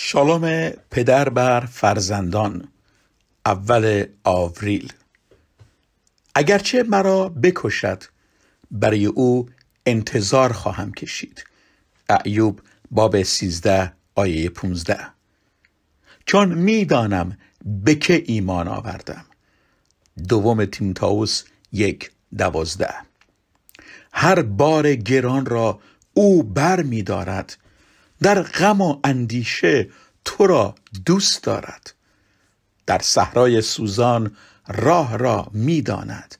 شالوم پدر بر فرزندان اول آوریل اگرچه مرا بکشد برای او انتظار خواهم کشید اعیوب باب 13 آیه 15 چون میدانم به که ایمان آوردم دوم تیمتاوس یک دوازده هر بار گران را او بر می دارد در غم و اندیشه تو را دوست دارد در صحرای سوزان راه را میداند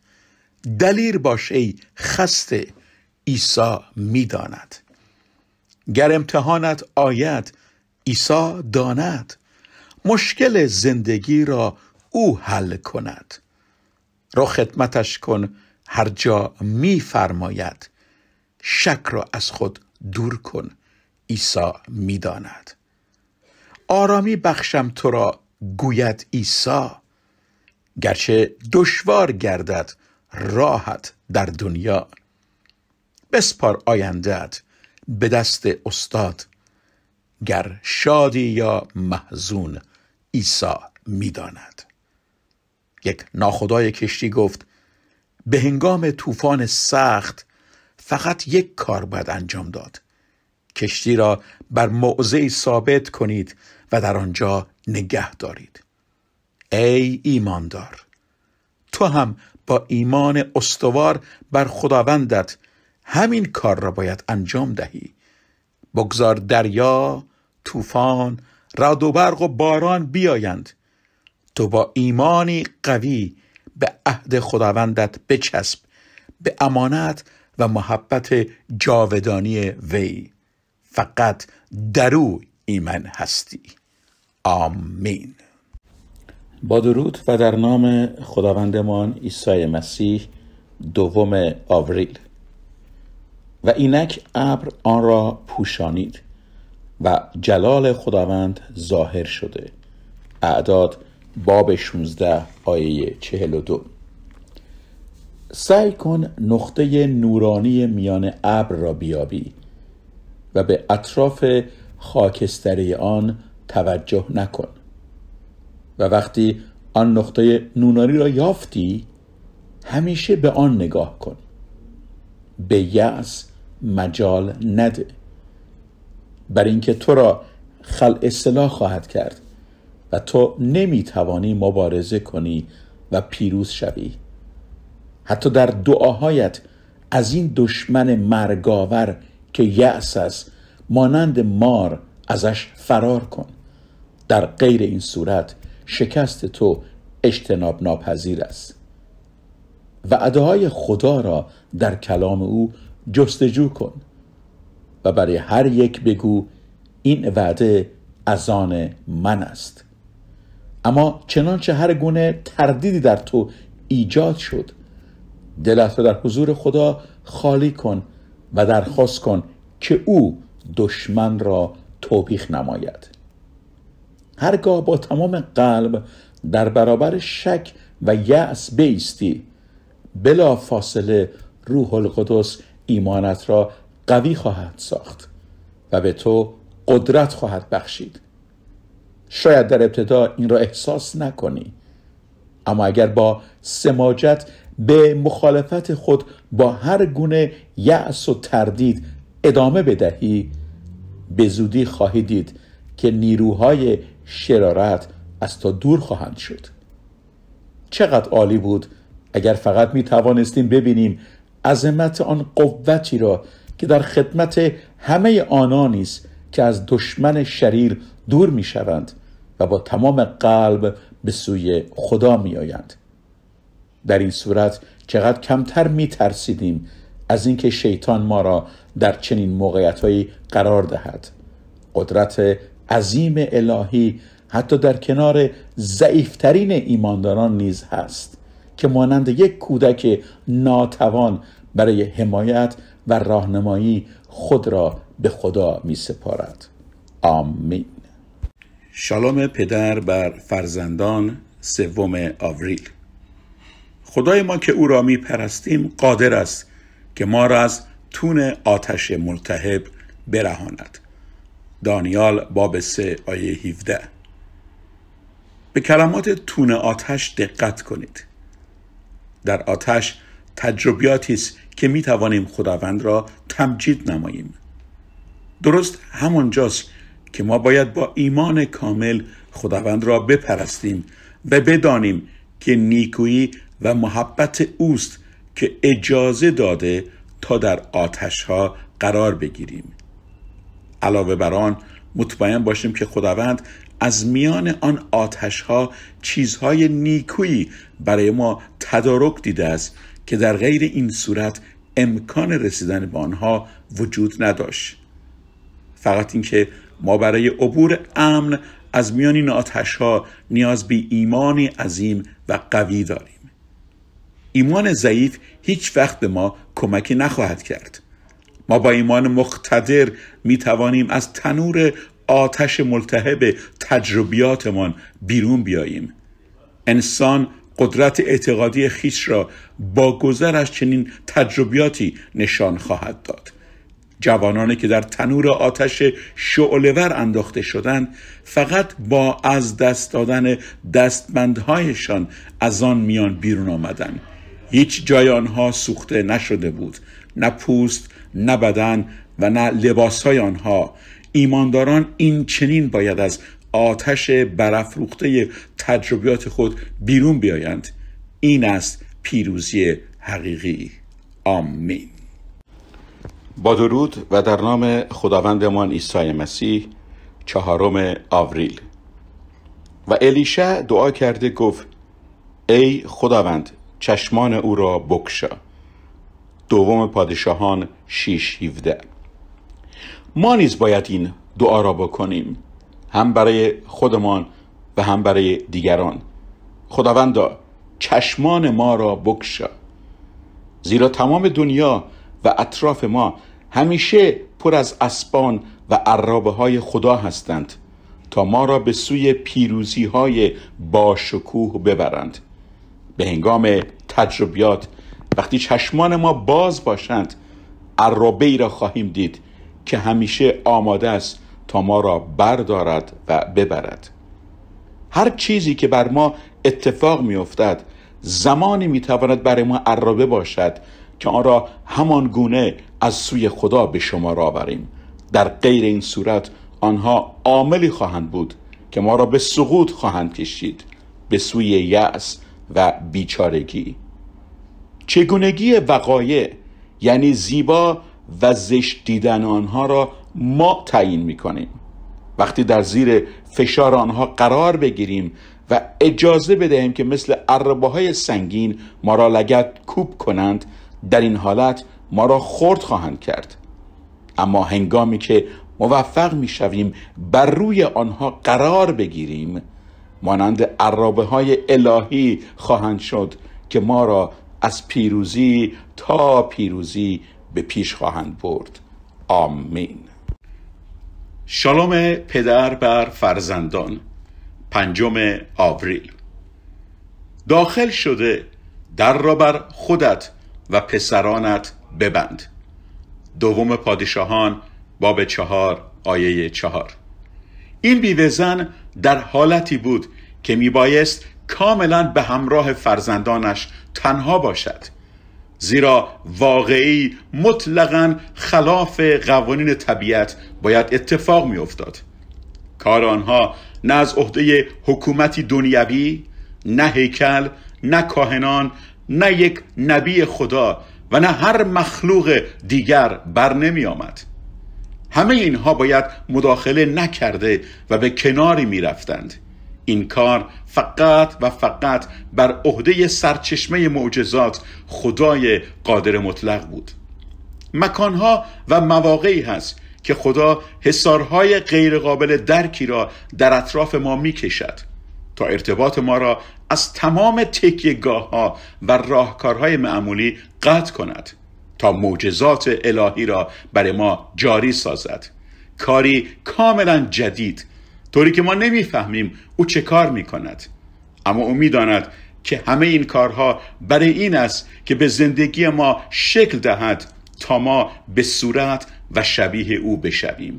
دلیر باش ای خسته عیسی میداند گر امتحانت آید عیسی داند مشکل زندگی را او حل کند رو خدمتش کن هر جا میفرماید شک را از خود دور کن عیسی میداند آرامی بخشم تو را گوید عیسی گرچه دشوار گردد راحت در دنیا بسپار آیندهت به دست استاد گر شادی یا محزون عیسی میداند یک ناخدای کشتی گفت به هنگام طوفان سخت فقط یک کار باید انجام داد کشتی را بر موضعی ثابت کنید و در آنجا نگه دارید ای ایماندار تو هم با ایمان استوار بر خداوندت همین کار را باید انجام دهی بگذار دریا طوفان رعد و برق و باران بیایند تو با ایمانی قوی به عهد خداوندت بچسب به امانت و محبت جاودانی وی فقط در او ایمن هستی آمین با درود و در نام خداوندمان عیسی مسیح دوم آوریل و اینک ابر آن را پوشانید و جلال خداوند ظاهر شده اعداد باب 16 آیه 42 سعی کن نقطه نورانی میان ابر را بیابی و به اطراف خاکستری آن توجه نکن و وقتی آن نقطه نوناری را یافتی همیشه به آن نگاه کن به یأس مجال نده بر اینکه تو را خل اصلاح خواهد کرد و تو نمی توانی مبارزه کنی و پیروز شوی حتی در دعاهایت از این دشمن مرگاور که یأس است مانند مار ازش فرار کن در غیر این صورت شکست تو اجتناب ناپذیر است وعده خدا را در کلام او جستجو کن و برای هر یک بگو این وعده از من است اما چنانچه هر گونه تردیدی در تو ایجاد شد دلت را در حضور خدا خالی کن و درخواست کن که او دشمن را توبیخ نماید هرگاه با تمام قلب در برابر شک و یأس بیستی بلا فاصله روح القدس ایمانت را قوی خواهد ساخت و به تو قدرت خواهد بخشید شاید در ابتدا این را احساس نکنی اما اگر با سماجت به مخالفت خود با هر گونه یأس و تردید ادامه بدهی به زودی خواهی دید که نیروهای شرارت از تا دور خواهند شد چقدر عالی بود اگر فقط می توانستیم ببینیم عظمت آن قوتی را که در خدمت همه آنانی است که از دشمن شریر دور می شوند و با تمام قلب به سوی خدا می آیند در این صورت چقدر کمتر می ترسیدیم از اینکه شیطان ما را در چنین موقعیتهایی قرار دهد قدرت عظیم الهی حتی در کنار ضعیفترین ایمانداران نیز هست که مانند یک کودک ناتوان برای حمایت و راهنمایی خود را به خدا می سپارد آمین شالوم پدر بر فرزندان سوم آوریل خدای ما که او را می پرستیم قادر است که ما را از تون آتش ملتهب برهاند دانیال باب 3 آیه 17 به کلمات تون آتش دقت کنید در آتش تجربیاتی است که می توانیم خداوند را تمجید نماییم درست همانجاست که ما باید با ایمان کامل خداوند را بپرستیم و بدانیم که نیکویی و محبت اوست که اجازه داده تا در آتش ها قرار بگیریم علاوه بر آن مطمئن باشیم که خداوند از میان آن آتش ها چیزهای نیکویی برای ما تدارک دیده است که در غیر این صورت امکان رسیدن به آنها وجود نداشت فقط اینکه ما برای عبور امن از میان این آتش ها نیاز به ایمانی عظیم و قوی داریم ایمان ضعیف هیچ وقت به ما کمکی نخواهد کرد ما با ایمان مقتدر می توانیم از تنور آتش ملتهب تجربیاتمان بیرون بیاییم انسان قدرت اعتقادی خیش را با گذر از چنین تجربیاتی نشان خواهد داد جوانانی که در تنور آتش شعلور انداخته شدند فقط با از دست دادن دستبندهایشان از آن میان بیرون آمدند هیچ جای آنها سوخته نشده بود نه پوست نه بدن و نه لباسهای آنها ایمانداران این چنین باید از آتش برافروخته تجربیات خود بیرون بیایند این است پیروزی حقیقی آمین با درود و در نام خداوندمان عیسی مسیح چهارم آوریل و الیشه دعا کرده گفت ای خداوند چشمان او را بکشا دوم پادشاهان 6 ما نیز باید این دعا را بکنیم هم برای خودمان و هم برای دیگران خداوندا چشمان ما را بکشا زیرا تمام دنیا و اطراف ما همیشه پر از اسبان و عرابه های خدا هستند تا ما را به سوی پیروزی های باشکوه ببرند به هنگام تجربیات وقتی چشمان ما باز باشند عربه ای را خواهیم دید که همیشه آماده است تا ما را بردارد و ببرد هر چیزی که بر ما اتفاق میافتد زمانی میتواند برای ما عرابه باشد که آن را همان گونه از سوی خدا به شما را آوریم در غیر این صورت آنها عاملی خواهند بود که ما را به سقوط خواهند کشید به سوی یأس و بیچارگی چگونگی وقایع یعنی زیبا و زشت دیدن آنها را ما تعیین می کنیم وقتی در زیر فشار آنها قرار بگیریم و اجازه بدهیم که مثل عربه های سنگین ما را لگت کوب کنند در این حالت ما را خورد خواهند کرد اما هنگامی که موفق می شویم بر روی آنها قرار بگیریم مانند عرابه های الهی خواهند شد که ما را از پیروزی تا پیروزی به پیش خواهند برد آمین شالوم پدر بر فرزندان پنجم آوریل داخل شده در را بر خودت و پسرانت ببند دوم پادشاهان باب چهار آیه چهار این بیوه زن در حالتی بود که میبایست کاملا به همراه فرزندانش تنها باشد زیرا واقعی مطلقا خلاف قوانین طبیعت باید اتفاق میافتاد کار آنها نه از عهده حکومتی دنیوی نه هیکل نه کاهنان نه یک نبی خدا و نه هر مخلوق دیگر بر نمی آمد همه اینها باید مداخله نکرده و به کناری می رفتند این کار فقط و فقط بر عهده سرچشمه معجزات خدای قادر مطلق بود مکانها و مواقعی هست که خدا حسارهای غیرقابل درکی را در اطراف ما میکشد تا ارتباط ما را از تمام گاه ها و راهکارهای معمولی قطع کند تا معجزات الهی را بر ما جاری سازد کاری کاملا جدید طوری که ما نمیفهمیم او چه کار می کند اما او میداند که همه این کارها برای این است که به زندگی ما شکل دهد تا ما به صورت و شبیه او بشویم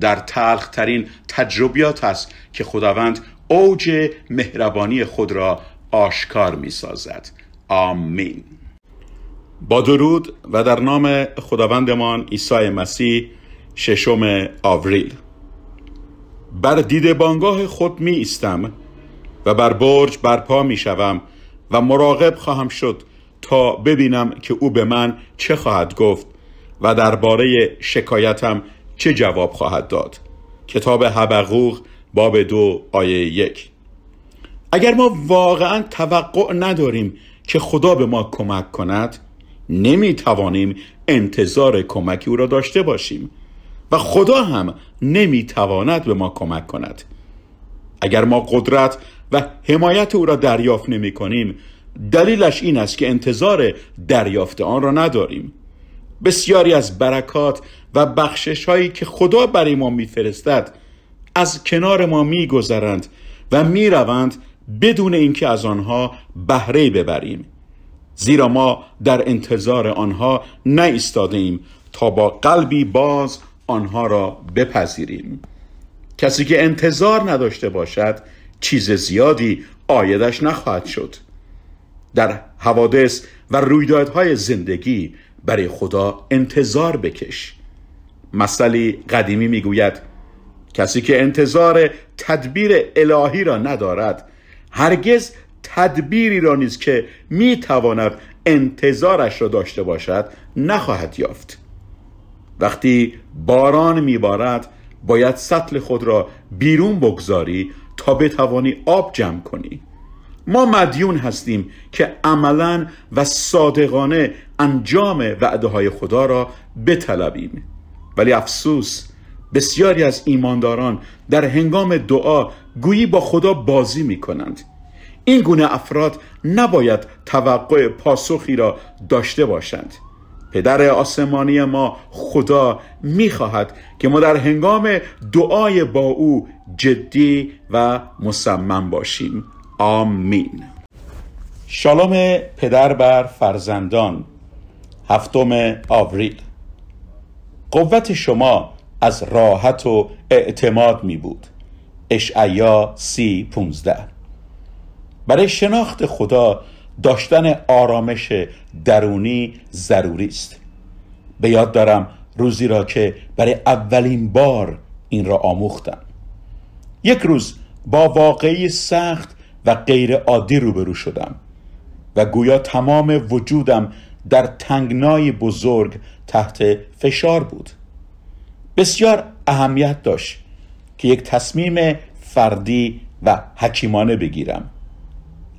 در تلخ ترین تجربیات است که خداوند اوج مهربانی خود را آشکار می سازد آمین با درود و در نام خداوندمان عیسی مسیح ششم آوریل بر دیده بانگاه خود می ایستم و بر برج برپا می شوم و مراقب خواهم شد تا ببینم که او به من چه خواهد گفت و درباره شکایتم چه جواب خواهد داد کتاب حبقوق باب دو آیه یک اگر ما واقعا توقع نداریم که خدا به ما کمک کند نمی توانیم انتظار کمکی او را داشته باشیم و خدا هم نمی تواند به ما کمک کند اگر ما قدرت و حمایت او را دریافت نمی کنیم دلیلش این است که انتظار دریافت آن را نداریم بسیاری از برکات و بخشش هایی که خدا برای ما میفرستد از کنار ما میگذرند و میروند بدون اینکه از آنها بهره ببریم زیرا ما در انتظار آنها نایستاده تا با قلبی باز آنها را بپذیریم کسی که انتظار نداشته باشد چیز زیادی آیدش نخواهد شد در حوادث و رویدادهای زندگی برای خدا انتظار بکش مثلی قدیمی میگوید کسی که انتظار تدبیر الهی را ندارد هرگز تدبیری را نیز که میتواند انتظارش را داشته باشد نخواهد یافت وقتی باران میبارد باید سطل خود را بیرون بگذاری تا بتوانی آب جمع کنی ما مدیون هستیم که عملا و صادقانه انجام وعده های خدا را بطلبیم ولی افسوس بسیاری از ایمانداران در هنگام دعا گویی با خدا بازی می کنند این گونه افراد نباید توقع پاسخی را داشته باشند پدر آسمانی ما خدا می خواهد که ما در هنگام دعای با او جدی و مصمم باشیم آمین شالوم پدر بر فرزندان هفتم آوریل قوت شما از راحت و اعتماد می بود اشعیا سی پونزده برای شناخت خدا داشتن آرامش درونی ضروری است به یاد دارم روزی را که برای اولین بار این را آموختم یک روز با واقعی سخت و غیر عادی روبرو شدم و گویا تمام وجودم در تنگنای بزرگ تحت فشار بود بسیار اهمیت داشت که یک تصمیم فردی و حکیمانه بگیرم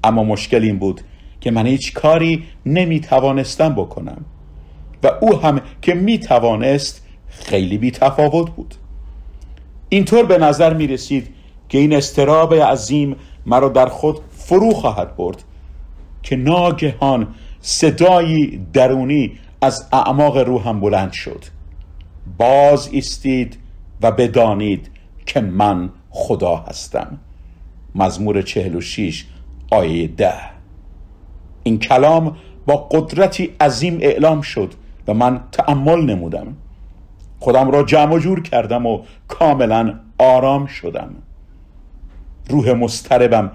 اما مشکل این بود که من هیچ کاری نمی توانستم بکنم و او هم که می توانست خیلی بی تفاوت بود اینطور به نظر می رسید که این استراب عظیم مرا در خود فرو خواهد برد که ناگهان صدایی درونی از اعماق روحم بلند شد باز ایستید و بدانید که من خدا هستم مزمور 46 آیه ده این کلام با قدرتی عظیم اعلام شد و من تأمل نمودم خودم را جمع و جور کردم و کاملا آرام شدم روح مستربم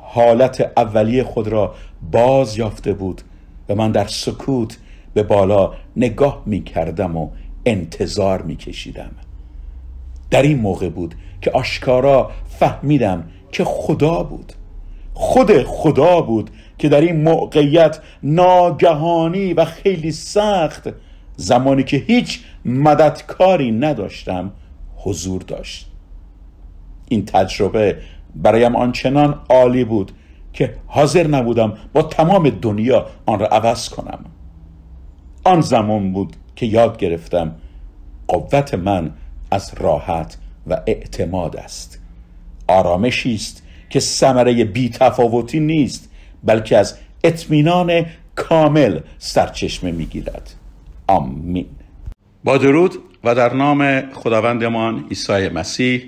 حالت اولیه خود را باز یافته بود و من در سکوت به بالا نگاه می کردم و انتظار می کشیدم در این موقع بود که آشکارا فهمیدم که خدا بود خود خدا بود که در این موقعیت ناگهانی و خیلی سخت زمانی که هیچ مددکاری نداشتم حضور داشت این تجربه برایم آنچنان عالی بود که حاضر نبودم با تمام دنیا آن را عوض کنم آن زمان بود که یاد گرفتم قوت من از راحت و اعتماد است آرامشی است که ثمره بی تفاوتی نیست بلکه از اطمینان کامل سرچشمه میگیرد آمین با درود و در نام خداوندمان عیسی مسیح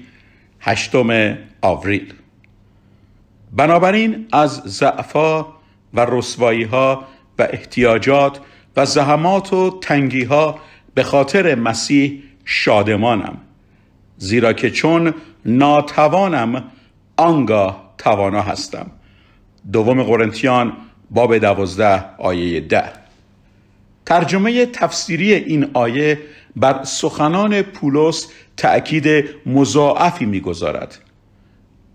هشتم آوریل بنابراین از ضعفا و رسوایی ها و احتیاجات و زحمات و تنگی ها به خاطر مسیح شادمانم زیرا که چون ناتوانم آنگاه توانا هستم دوم قرنتیان باب دوازده آیه ده ترجمه تفسیری این آیه بر سخنان پولس تأکید مضاعفی میگذارد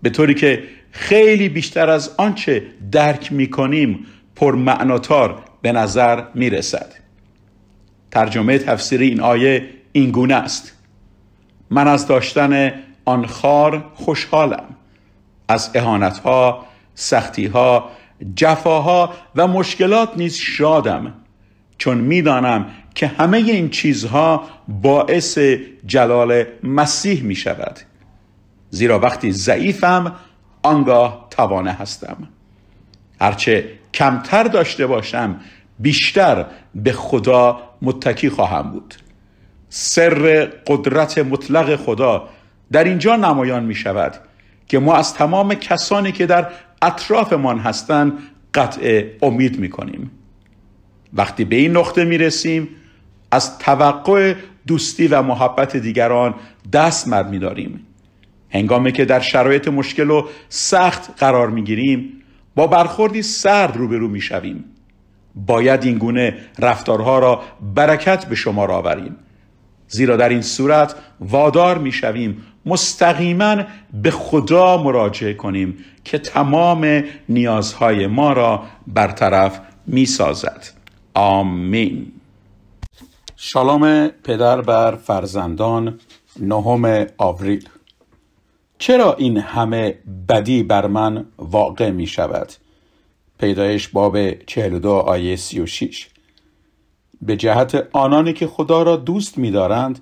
به طوری که خیلی بیشتر از آنچه درک میکنیم پرمعناتار به نظر میرسد ترجمه تفسیری این آیه اینگونه است من از داشتن آن خار خوشحالم از اهانت ها جفاها و مشکلات نیز شادم چون میدانم که همه این چیزها باعث جلال مسیح می شود زیرا وقتی ضعیفم آنگاه توانه هستم هرچه کمتر داشته باشم بیشتر به خدا متکی خواهم بود سر قدرت مطلق خدا در اینجا نمایان می شود که ما از تمام کسانی که در اطرافمان هستند قطع امید میکنیم وقتی به این نقطه میرسیم از توقع دوستی و محبت دیگران دست می داریم. هنگامی که در شرایط مشکل و سخت قرار میگیریم با برخوردی سرد روبرو میشویم باید این گونه رفتارها را برکت به شما را آوریم زیرا در این صورت وادار میشویم مستقیما به خدا مراجعه کنیم که تمام نیازهای ما را برطرف می سازد آمین شلام پدر بر فرزندان نهم آوریل چرا این همه بدی بر من واقع می شود؟ پیدایش باب 42 آیه 36 به جهت آنانی که خدا را دوست می دارند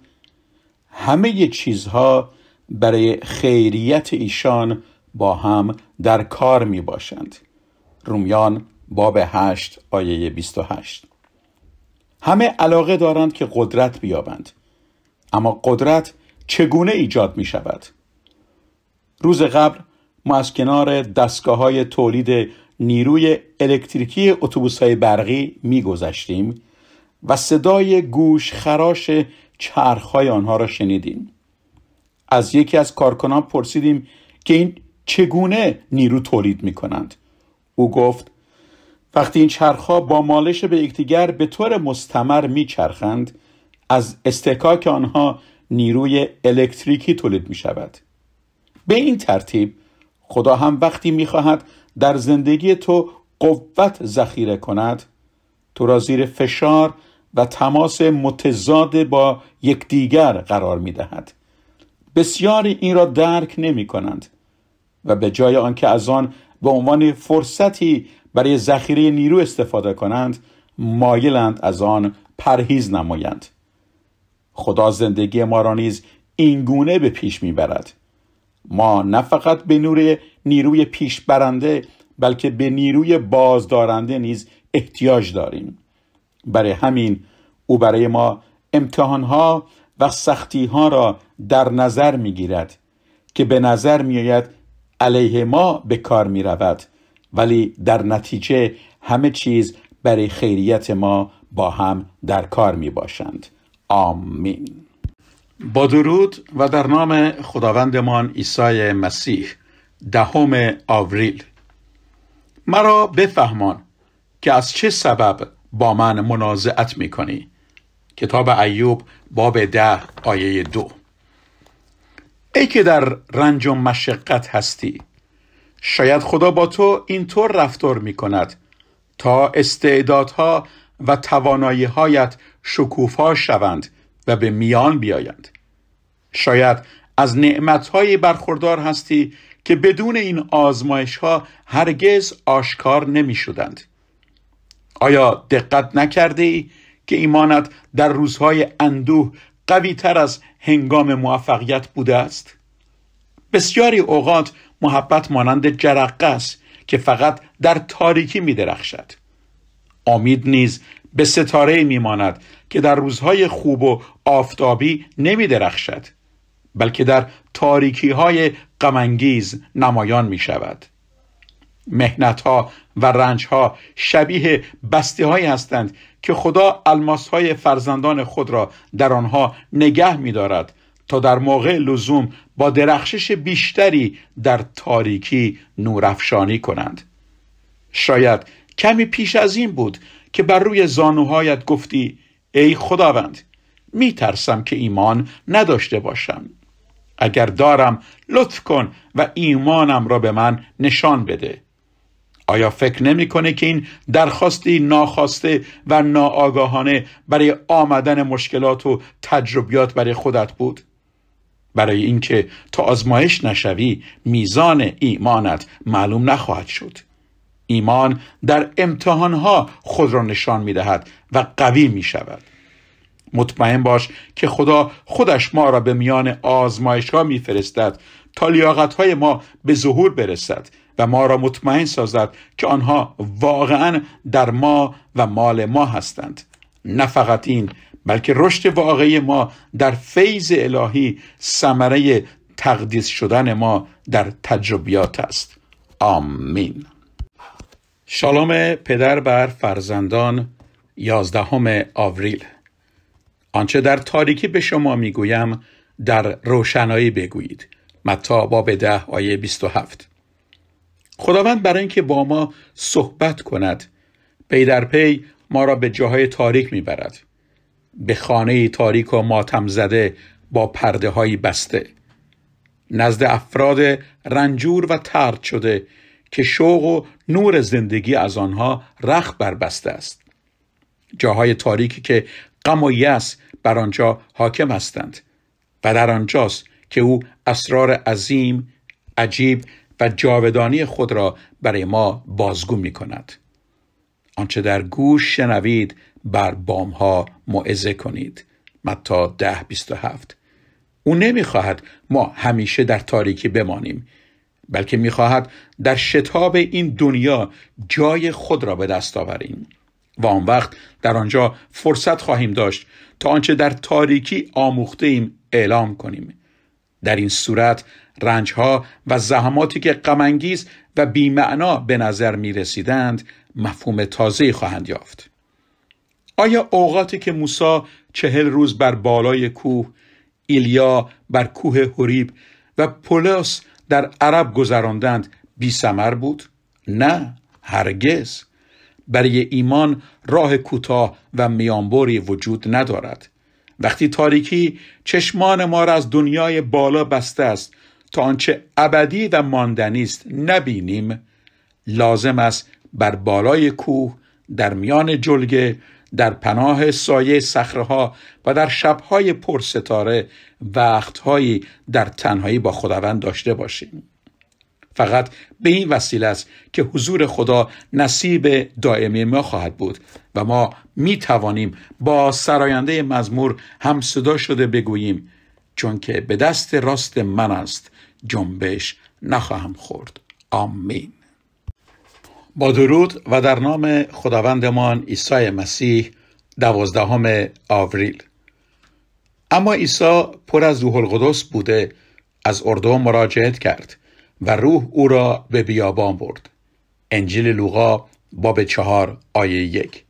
همه چیزها برای خیریت ایشان با هم در کار می باشند رومیان باب 8 آیه 28 همه علاقه دارند که قدرت بیابند اما قدرت چگونه ایجاد می شود؟ روز قبل ما از کنار دستگاه های تولید نیروی الکتریکی اتوبوس های برقی میگذشتیم و صدای گوش خراش چرخهای آنها را شنیدیم از یکی از کارکنان پرسیدیم که این چگونه نیرو تولید می کنند او گفت وقتی این چرخها با مالش به یکدیگر به طور مستمر میچرخند از استکاک آنها نیروی الکتریکی تولید می شود به این ترتیب خدا هم وقتی میخواهد در زندگی تو قوت ذخیره کند تو را زیر فشار و تماس متضاد با یکدیگر قرار می دهد بسیاری این را درک نمی کنند و به جای آنکه از آن به عنوان فرصتی برای ذخیره نیرو استفاده کنند مایلند از آن پرهیز نمایند خدا زندگی ما را نیز اینگونه به پیش میبرد ما نه فقط به نور نیروی پیش برنده بلکه به نیروی بازدارنده نیز احتیاج داریم برای همین او برای ما امتحانها و سختی ها را در نظر می گیرد که به نظر می آید علیه ما به کار می رود ولی در نتیجه همه چیز برای خیریت ما با هم در کار می باشند آمین با درود و در نام خداوندمان عیسی مسیح دهم آوریل مرا بفهمان که از چه سبب با من منازعت می کنی کتاب ایوب باب ده آیه دو ای که در رنج و مشقت هستی شاید خدا با تو اینطور رفتار می کند تا استعدادها و توانایی هایت شکوفا شوند و به میان بیایند شاید از نعمتهایی برخوردار هستی که بدون این آزمایش ها هرگز آشکار نمی شدند. آیا دقت نکردی؟ ای که ایمانت در روزهای اندوه قوی تر از هنگام موفقیت بوده است بسیاری اوقات محبت مانند جرقه است که فقط در تاریکی می درخشد امید نیز به ستاره می ماند که در روزهای خوب و آفتابی نمی درخشد بلکه در تاریکی های غمانگیز نمایان می شود مهنت ها و رنج ها شبیه بستی هایی هستند که خدا الماس های فرزندان خود را در آنها نگه می دارد تا در موقع لزوم با درخشش بیشتری در تاریکی نورافشانی کنند شاید کمی پیش از این بود که بر روی زانوهایت گفتی ای خداوند می ترسم که ایمان نداشته باشم اگر دارم لطف کن و ایمانم را به من نشان بده آیا فکر نمیکنه که این درخواستی ناخواسته و ناآگاهانه برای آمدن مشکلات و تجربیات برای خودت بود؟ برای اینکه تا آزمایش نشوی میزان ایمانت معلوم نخواهد شد ایمان در امتحانها خود را نشان میدهد و قوی می شود مطمئن باش که خدا خودش ما را به میان آزمایش ها میفرستد تا لیاقت های ما به ظهور برسد و ما را مطمئن سازد که آنها واقعا در ما و مال ما هستند نه فقط این بلکه رشد واقعی ما در فیض الهی ثمره تقدیس شدن ما در تجربیات است آمین شالوم پدر بر فرزندان یازدهم آوریل آنچه در تاریکی به شما میگویم در روشنایی بگویید متا باب ده آیه 27 خداوند برای اینکه با ما صحبت کند پی در پی ما را به جاهای تاریک میبرد به خانه تاریک و ماتم زده با پرده های بسته نزد افراد رنجور و ترد شده که شوق و نور زندگی از آنها رخ بربسته است جاهای تاریکی که غم و یس بر آنجا حاکم هستند و در آنجاست که او اسرار عظیم عجیب و جاودانی خود را برای ما بازگو می کند. آنچه در گوش شنوید بر بام ها معزه کنید. متا ده بیست و هفت. او خواهد ما همیشه در تاریکی بمانیم بلکه می خواهد در شتاب این دنیا جای خود را به دست آوریم و آن وقت در آنجا فرصت خواهیم داشت تا آنچه در تاریکی آموخته ایم اعلام کنیم در این صورت رنجها و زحماتی که غمانگیز و بیمعنا به نظر می رسیدند مفهوم تازه خواهند یافت. آیا اوقاتی که موسا چهل روز بر بالای کوه، ایلیا بر کوه هوریب و پولس در عرب گذراندند بی سمر بود؟ نه، هرگز. برای ایمان راه کوتاه و میانبری وجود ندارد. وقتی تاریکی چشمان ما را از دنیای بالا بسته است تا آنچه ابدی و ماندنی است نبینیم لازم است بر بالای کوه در میان جلگه در پناه سایه ها و در شبهای پرستاره وقتهایی در تنهایی با خداوند داشته باشیم فقط به این وسیله است که حضور خدا نصیب دائمی ما خواهد بود و ما می توانیم با سراینده مزمور هم صدا شده بگوییم چون که به دست راست من است جنبش نخواهم خورد آمین با درود و در نام خداوندمان عیسی مسیح دوازدهم آوریل اما عیسی پر از روح القدس بوده از اردو مراجعت کرد و روح او را به بیابان برد انجیل لوقا باب چهار آیه یک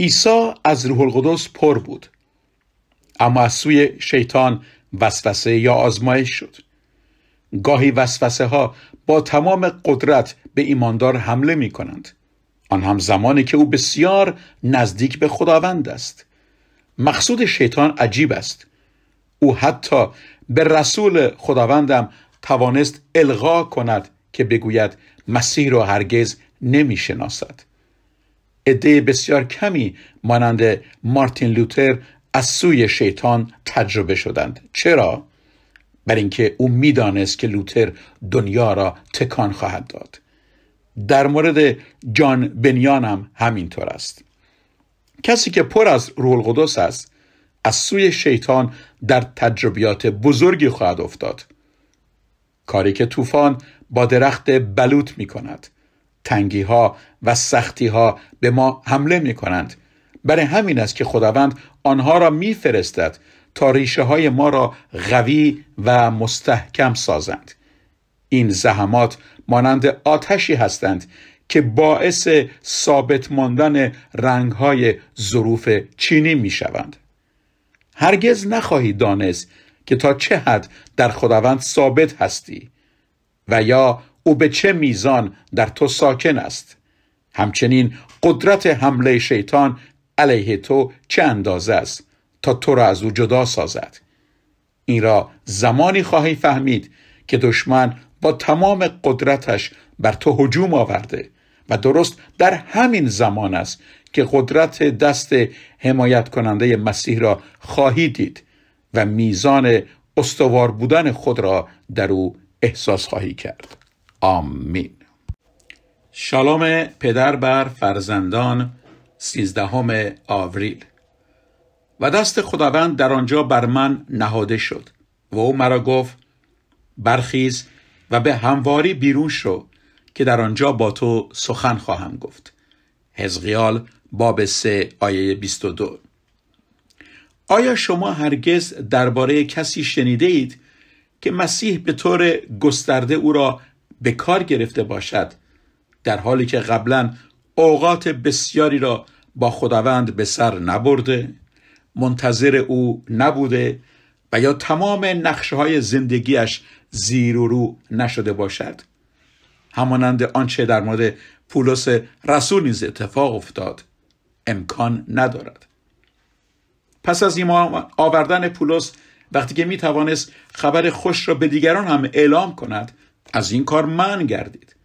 عیسی از روح القدس پر بود اما از سوی شیطان وسوسه یا آزمایش شد گاهی وسوسه ها با تمام قدرت به ایماندار حمله می کنند. آن هم زمانی که او بسیار نزدیک به خداوند است. مقصود شیطان عجیب است. او حتی به رسول خداوندم توانست الغا کند که بگوید مسیح را هرگز نمی شناسد. عده بسیار کمی مانند مارتین لوتر از سوی شیطان تجربه شدند. چرا؟ بر اینکه او میدانست که لوتر دنیا را تکان خواهد داد در مورد جان بنیانم همینطور است کسی که پر از روح القدس است از سوی شیطان در تجربیات بزرگی خواهد افتاد کاری که طوفان با درخت بلوط می کند تنگی ها و سختی ها به ما حمله می کنند برای همین است که خداوند آنها را میفرستد تا ریشه های ما را قوی و مستحکم سازند این زحمات مانند آتشی هستند که باعث ثابت ماندن رنگ های ظروف چینی می شوند. هرگز نخواهی دانست که تا چه حد در خداوند ثابت هستی و یا او به چه میزان در تو ساکن است همچنین قدرت حمله شیطان علیه تو چه اندازه است تو را از او جدا سازد این را زمانی خواهی فهمید که دشمن با تمام قدرتش بر تو هجوم آورده و درست در همین زمان است که قدرت دست حمایت کننده مسیح را خواهی دید و میزان استوار بودن خود را در او احساس خواهی کرد آمین شالوم پدر بر فرزندان سیزدهم آوریل و دست خداوند در آنجا بر من نهاده شد و او مرا گفت برخیز و به همواری بیرون شو که در آنجا با تو سخن خواهم گفت حزقیال باب 3 آیه 22 آیا شما هرگز درباره کسی شنیده اید که مسیح به طور گسترده او را به کار گرفته باشد در حالی که قبلا اوقات بسیاری را با خداوند به سر نبرده منتظر او نبوده و یا تمام نقشه های زندگیش زیر و رو نشده باشد همانند آنچه در مورد پولس رسول نیز اتفاق افتاد امکان ندارد پس از ایمان آوردن پولس وقتی که میتوانست خبر خوش را به دیگران هم اعلام کند از این کار من گردید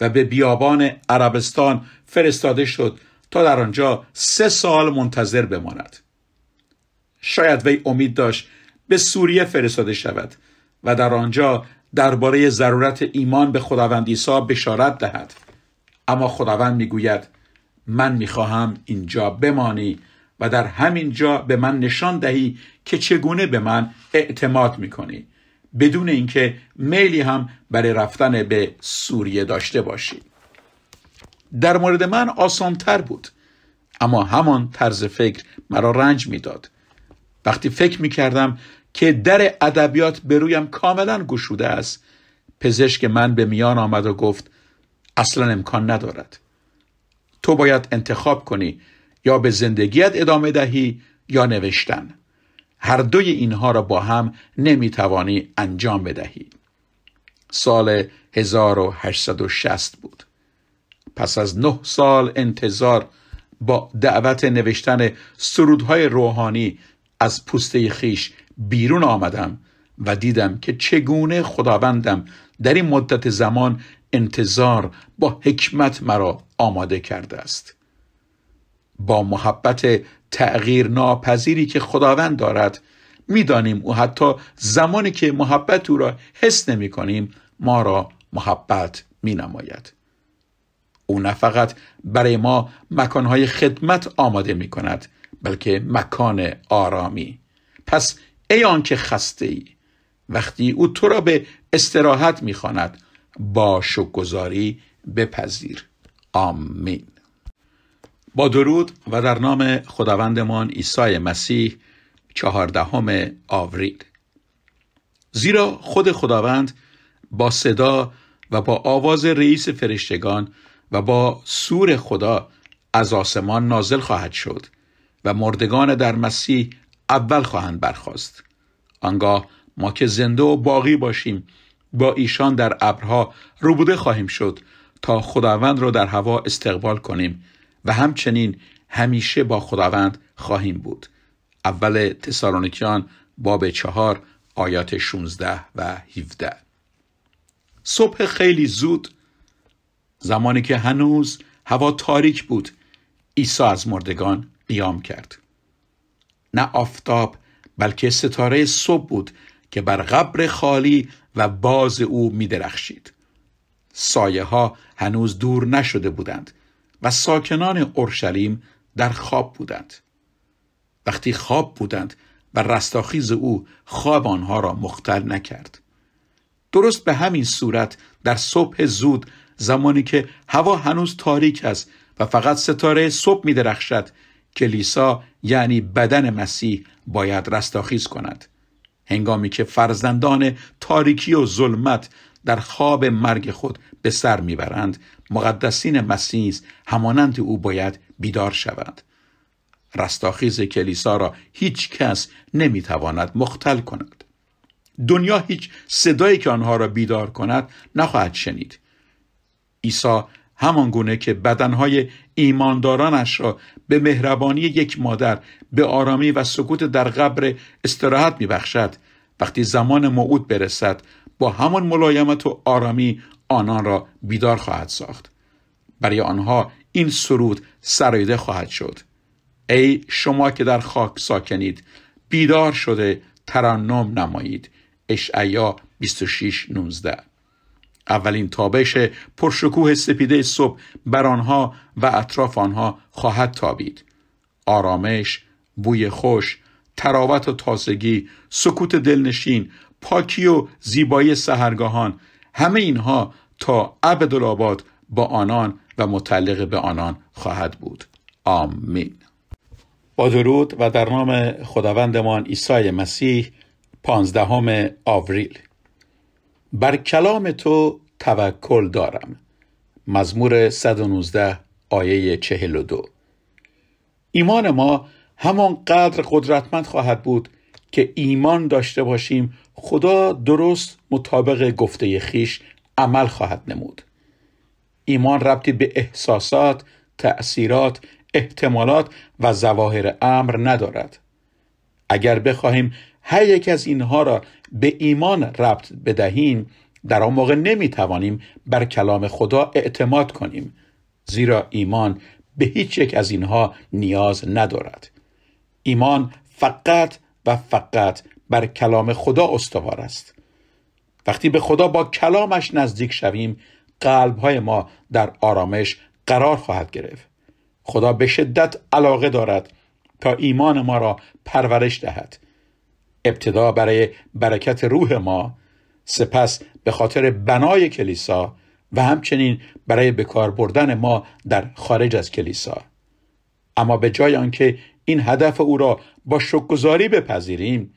و به بیابان عربستان فرستاده شد تا در آنجا سه سال منتظر بماند شاید وی امید داشت به سوریه فرستاده شود و در آنجا درباره ضرورت ایمان به خداوند عیسی بشارت دهد اما خداوند میگوید من میخواهم اینجا بمانی و در همین جا به من نشان دهی که چگونه به من اعتماد میکنی بدون اینکه میلی هم برای رفتن به سوریه داشته باشی در مورد من آسانتر بود اما همان طرز فکر مرا رنج میداد وقتی فکر می کردم که در ادبیات به رویم کاملا گشوده است پزشک من به میان آمد و گفت اصلا امکان ندارد تو باید انتخاب کنی یا به زندگیت ادامه دهی یا نوشتن هر دوی اینها را با هم توانی انجام بدهی سال 1860 بود پس از نه سال انتظار با دعوت نوشتن سرودهای روحانی از پوسته خیش بیرون آمدم و دیدم که چگونه خداوندم در این مدت زمان انتظار با حکمت مرا آماده کرده است با محبت تغییر ناپذیری که خداوند دارد میدانیم او حتی زمانی که محبت او را حس نمی کنیم ما را محبت می نماید. او نه فقط برای ما مکانهای خدمت آماده می کند بلکه مکان آرامی پس ای آنکه خسته ای وقتی او تو را به استراحت میخواند با شکرگزاری بپذیر آمین با درود و در نام خداوندمان عیسی مسیح چهاردهم آوریل زیرا خود خداوند با صدا و با آواز رئیس فرشتگان و با سور خدا از آسمان نازل خواهد شد و مردگان در مسیح اول خواهند برخواست آنگاه ما که زنده و باقی باشیم با ایشان در ابرها روبوده خواهیم شد تا خداوند را در هوا استقبال کنیم و همچنین همیشه با خداوند خواهیم بود اول تسالونیکیان باب چهار آیات 16 و 17 صبح خیلی زود زمانی که هنوز هوا تاریک بود عیسی از مردگان قیام کرد نه آفتاب بلکه ستاره صبح بود که بر قبر خالی و باز او می درخشید. سایه ها هنوز دور نشده بودند و ساکنان اورشلیم در خواب بودند. وقتی خواب بودند و رستاخیز او خواب آنها را مختل نکرد. درست به همین صورت در صبح زود زمانی که هوا هنوز تاریک است و فقط ستاره صبح می درخشد کلیسا یعنی بدن مسیح باید رستاخیز کند هنگامی که فرزندان تاریکی و ظلمت در خواب مرگ خود به سر میبرند مقدسین مسیح همانند او باید بیدار شوند رستاخیز کلیسا را هیچ کس نمیتواند مختل کند دنیا هیچ صدایی که آنها را بیدار کند نخواهد شنید عیسی همان گونه که بدنهای ایماندارانش را به مهربانی یک مادر به آرامی و سکوت در قبر استراحت میبخشد وقتی زمان موعود برسد با همان ملایمت و آرامی آنان را بیدار خواهد ساخت برای آنها این سرود سرایده خواهد شد ای شما که در خاک ساکنید بیدار شده ترنم نمایید اشعیا 26 19 اولین تابش پرشکوه سپیده صبح بر آنها و اطراف آنها خواهد تابید آرامش بوی خوش تراوت و تازگی سکوت دلنشین پاکی و زیبایی سهرگاهان همه اینها تا ابدالآباد با آنان و متعلق به آنان خواهد بود آمین با درود و در نام خداوندمان عیسی مسیح پانزدهم آوریل بر کلام تو توکل دارم مزمور 119 آیه 42 ایمان ما همانقدر قدرتمند خواهد بود که ایمان داشته باشیم خدا درست مطابق گفته خیش عمل خواهد نمود ایمان ربطی به احساسات، تأثیرات، احتمالات و ظواهر امر ندارد اگر بخواهیم هر یک از اینها را به ایمان ربط بدهیم در آن موقع توانیم بر کلام خدا اعتماد کنیم زیرا ایمان به هیچ یک از اینها نیاز ندارد ایمان فقط و فقط بر کلام خدا استوار است وقتی به خدا با کلامش نزدیک شویم قلبهای ما در آرامش قرار خواهد گرفت خدا به شدت علاقه دارد تا ایمان ما را پرورش دهد ابتدا برای برکت روح ما سپس به خاطر بنای کلیسا و همچنین برای بکار بردن ما در خارج از کلیسا اما به جای آنکه این هدف او را با شکرگزاری بپذیریم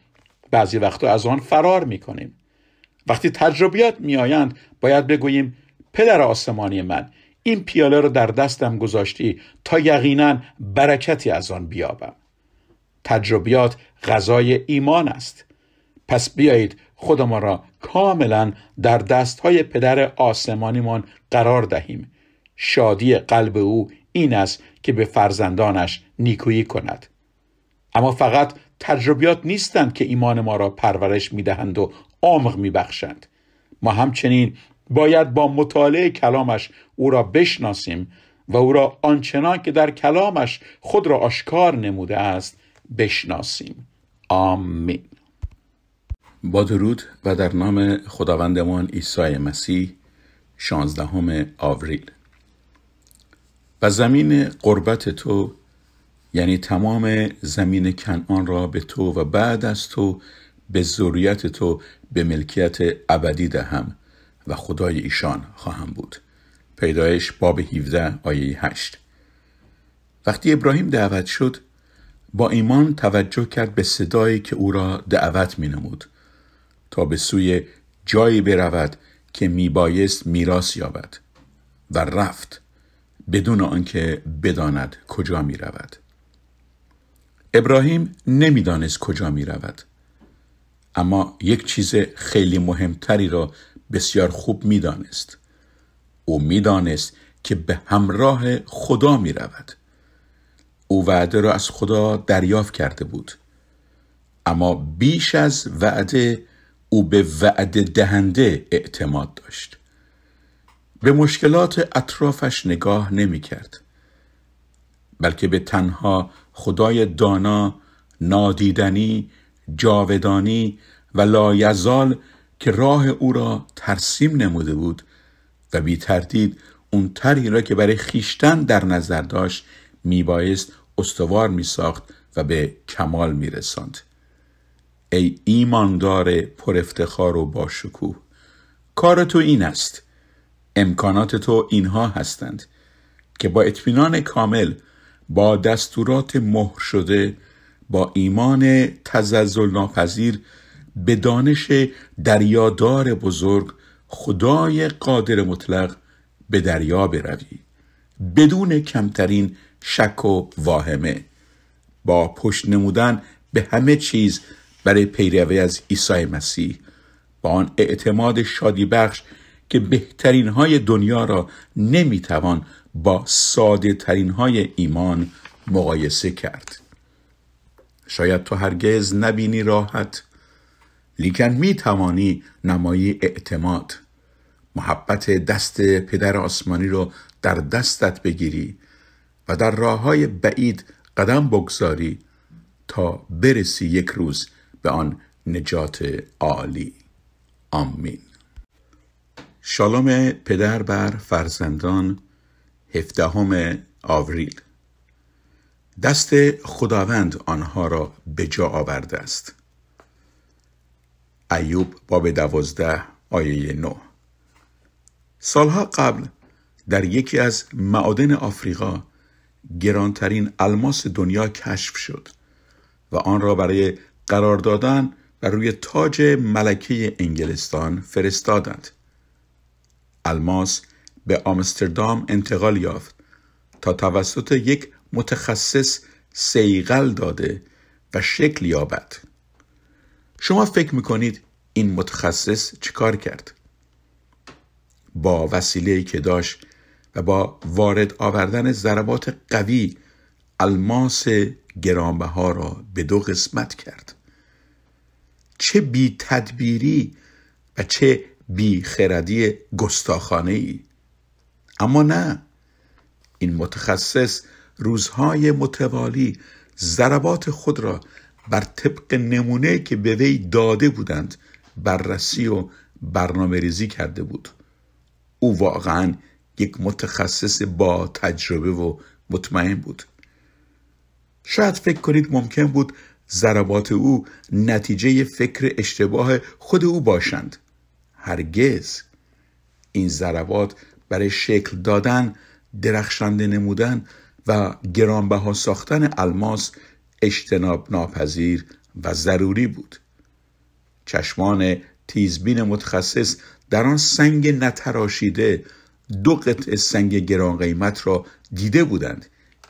بعضی وقتا از آن فرار میکنیم وقتی تجربیات میآیند باید بگوییم پدر آسمانی من این پیاله را در دستم گذاشتی تا یقینا برکتی از آن بیابم تجربیات غذای ایمان است پس بیایید خودمان را کاملا در دستهای پدر آسمانیمان قرار دهیم شادی قلب او این است که به فرزندانش نیکویی کند اما فقط تجربیات نیستند که ایمان ما را پرورش میدهند و عمق میبخشند ما همچنین باید با مطالعه کلامش او را بشناسیم و او را آنچنان که در کلامش خود را آشکار نموده است بشناسیم آمین با درود و در نام خداوندمان عیسی مسیح شانزدهم آوریل و زمین قربت تو یعنی تمام زمین کنعان را به تو و بعد از تو به ذریت تو به ملکیت ابدی دهم و خدای ایشان خواهم بود پیدایش باب 17 آیه 8 وقتی ابراهیم دعوت شد با ایمان توجه کرد به صدایی که او را دعوت می نمود تا به سوی جایی برود که می بایست میراس یابد و رفت بدون آنکه بداند کجا می رود. ابراهیم نمیدانست کجا می رود. اما یک چیز خیلی مهمتری را بسیار خوب میدانست. او میدانست که به همراه خدا می رود. او وعده را از خدا دریافت کرده بود اما بیش از وعده او به وعده دهنده اعتماد داشت به مشکلات اطرافش نگاه نمی کرد بلکه به تنها خدای دانا نادیدنی جاودانی و لایزال که راه او را ترسیم نموده بود و بی تردید اون تری را که برای خیشتن در نظر داشت میبایست استوار میساخت و به کمال میرساند ای ایماندار پر افتخار و با کار تو این است امکانات تو اینها هستند که با اطمینان کامل با دستورات مهر شده با ایمان تزلزل ناپذیر به دانش دریادار بزرگ خدای قادر مطلق به دریا بروی بدون کمترین شک و واهمه با پشت نمودن به همه چیز برای پیروی از عیسی مسیح با آن اعتماد شادی بخش که بهترین های دنیا را نمیتوان با ساده ترین های ایمان مقایسه کرد شاید تو هرگز نبینی راحت لیکن می توانی نمایی اعتماد محبت دست پدر آسمانی را در دستت بگیری و در راه های بعید قدم بگذاری تا برسی یک روز به آن نجات عالی آمین شالوم پدر بر فرزندان هفدهم آوریل دست خداوند آنها را به جا آورده است ایوب باب دوازده آیه نو سالها قبل در یکی از معادن آفریقا گرانترین الماس دنیا کشف شد و آن را برای قرار دادن و روی تاج ملکه انگلستان فرستادند. الماس به آمستردام انتقال یافت تا توسط یک متخصص سیغل داده و شکل یابد. شما فکر میکنید این متخصص چیکار کرد؟ با وسیله که داشت و با وارد آوردن ضربات قوی الماس گرانبها را به دو قسمت کرد چه بی تدبیری و چه بی خردی گستاخانه ای اما نه این متخصص روزهای متوالی ضربات خود را بر طبق نمونه که به وی داده بودند بررسی و برنامه ریزی کرده بود او واقعاً یک متخصص با تجربه و مطمئن بود شاید فکر کنید ممکن بود ضربات او نتیجه فکر اشتباه خود او باشند هرگز این ضربات برای شکل دادن درخشنده نمودن و گرانبها ساختن الماس اجتناب ناپذیر و ضروری بود چشمان تیزبین متخصص در آن سنگ نتراشیده دو قطعه سنگ گران قیمت را دیده بودند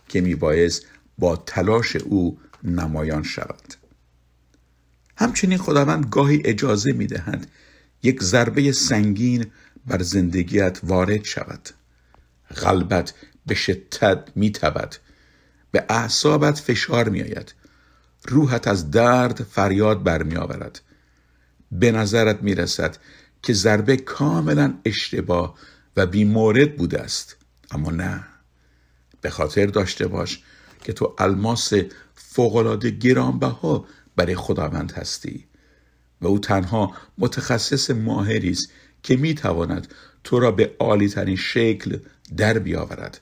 که میبایست با تلاش او نمایان شود همچنین خداوند گاهی اجازه میدهند یک ضربه سنگین بر زندگیت وارد شود غلبت به شدت میتبد به اعصابت فشار میآید روحت از درد فریاد برمیآورد به نظرت میرسد که ضربه کاملا اشتباه و بیمورد بوده است اما نه به خاطر داشته باش که تو الماس فوقالعاده گرانبها برای خداوند هستی و او تنها متخصص ماهری است که میتواند تو را به عالیترین شکل در بیاورد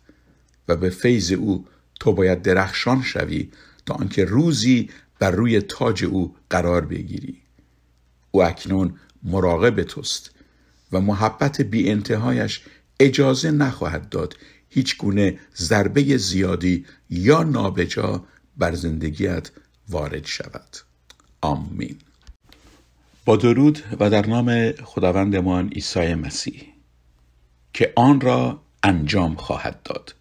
و به فیض او تو باید درخشان شوی تا آنکه روزی بر روی تاج او قرار بگیری او اکنون مراقب توست و محبت بی انتهایش اجازه نخواهد داد هیچ گونه ضربه زیادی یا نابجا بر زندگیت وارد شود آمین با درود و در نام خداوندمان عیسی مسیح که آن را انجام خواهد داد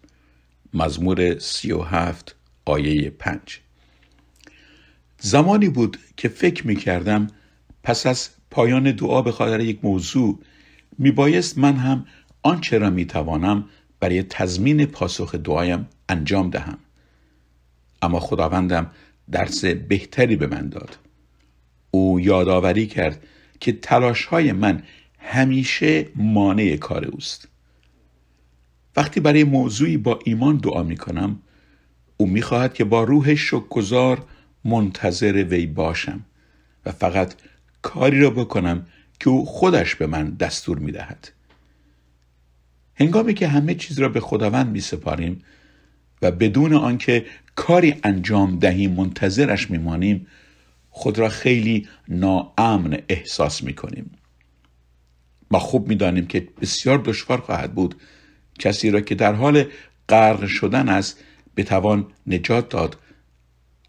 مزمور سی و هفت آیه پنج زمانی بود که فکر می کردم پس از پایان دعا به خاطر یک موضوع میبایست من هم آنچه را میتوانم برای تضمین پاسخ دعایم انجام دهم اما خداوندم درس بهتری به من داد او یادآوری کرد که تلاش های من همیشه مانع کار اوست وقتی برای موضوعی با ایمان دعا می کنم او میخواهد که با روح شکرگزار منتظر وی باشم و فقط کاری را بکنم که او خودش به من دستور می دهد. هنگامی که همه چیز را به خداوند می سپاریم و بدون آنکه کاری انجام دهیم منتظرش می مانیم خود را خیلی ناامن احساس می کنیم. ما خوب می دانیم که بسیار دشوار خواهد بود کسی را که در حال غرق شدن است بتوان نجات داد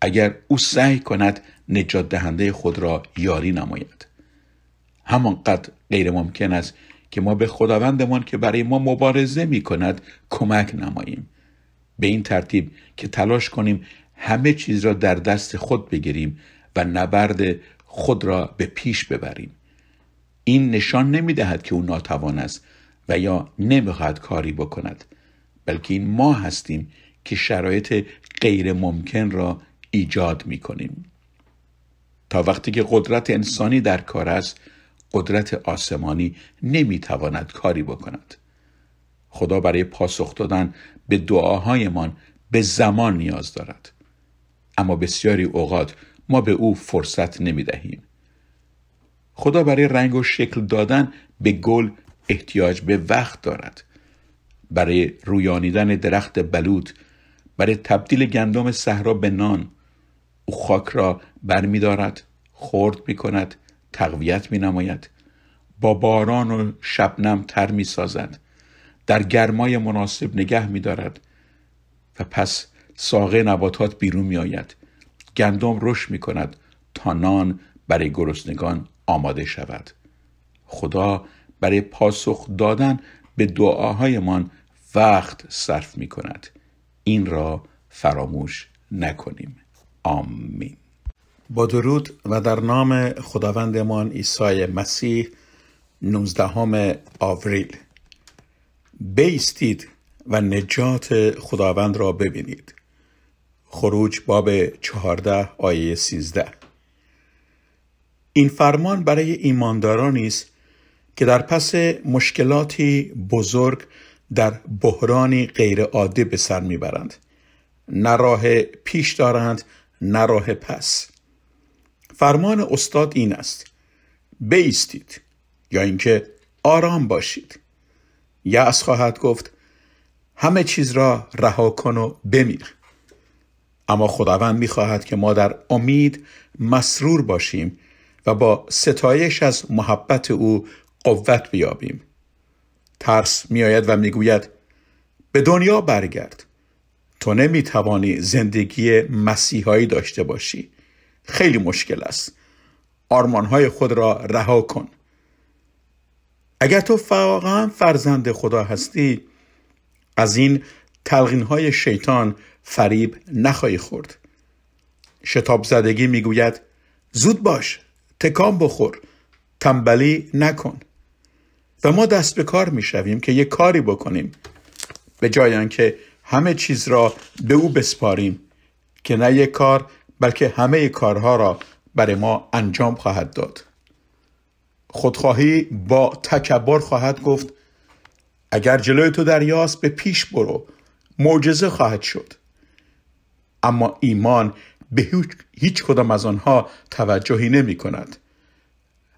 اگر او سعی کند نجات دهنده خود را یاری نماید همانقدر غیر ممکن است که ما به خداوندمان که برای ما مبارزه می کند کمک نماییم به این ترتیب که تلاش کنیم همه چیز را در دست خود بگیریم و نبرد خود را به پیش ببریم این نشان نمی دهد که او ناتوان است و یا نمیخواهد کاری بکند بلکه این ما هستیم که شرایط غیر ممکن را ایجاد می کنیم تا وقتی که قدرت انسانی در کار است قدرت آسمانی نمیتواند کاری بکند خدا برای پاسخ دادن به دعاهایمان به زمان نیاز دارد اما بسیاری اوقات ما به او فرصت نمی دهیم. خدا برای رنگ و شکل دادن به گل احتیاج به وقت دارد. برای رویانیدن درخت بلود برای تبدیل گندم صحرا به نان، او خاک را برمیدارد، خرد می تقویت می نماید با باران و شبنم تر می سازد در گرمای مناسب نگه می دارد و پس ساقه نباتات بیرون می آید گندم رشد می کند تا نان برای گرسنگان آماده شود خدا برای پاسخ دادن به دعاهایمان وقت صرف می کند این را فراموش نکنیم آمین با درود و در نام خداوندمان عیسی مسیح نوزدهم آوریل بیستید و نجات خداوند را ببینید خروج باب چهارده آیه سیزده این فرمان برای ایماندارانی است که در پس مشکلاتی بزرگ در بحرانی غیرعادی به سر میبرند نه راه پیش دارند نه راه پس فرمان استاد این است بیستید یا اینکه آرام باشید از خواهد گفت همه چیز را رها کن و بمیر اما خداوند میخواهد که ما در امید مسرور باشیم و با ستایش از محبت او قوت بیابیم ترس میآید و میگوید به دنیا برگرد تو نمیتوانی زندگی مسیحایی داشته باشی خیلی مشکل است آرمانهای خود را رها کن اگر تو واقعا فرزند خدا هستی از این های شیطان فریب نخواهی خورد شتاب زدگی میگوید زود باش تکان بخور تنبلی نکن و ما دست به کار شویم که یک کاری بکنیم به جای آنکه همه چیز را به او بسپاریم که نه یک کار بلکه همه کارها را برای ما انجام خواهد داد خودخواهی با تکبر خواهد گفت اگر جلوی تو دریاست به پیش برو معجزه خواهد شد اما ایمان به هیچ کدام از آنها توجهی نمی کند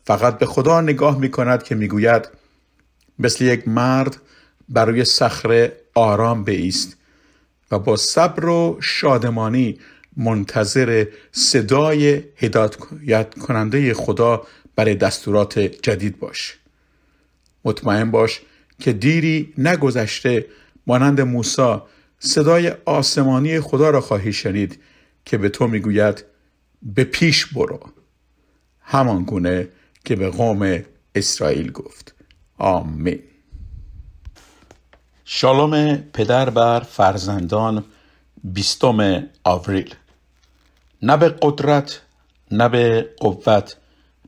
فقط به خدا نگاه می کند که می گوید مثل یک مرد برای صخره آرام بیست و با صبر و شادمانی منتظر صدای هدایت کننده خدا برای دستورات جدید باش مطمئن باش که دیری نگذشته مانند موسا صدای آسمانی خدا را خواهی شنید که به تو میگوید به پیش برو همان گونه که به قوم اسرائیل گفت آمین شالوم پدر بر فرزندان بیستم آوریل نه به قدرت نه به قوت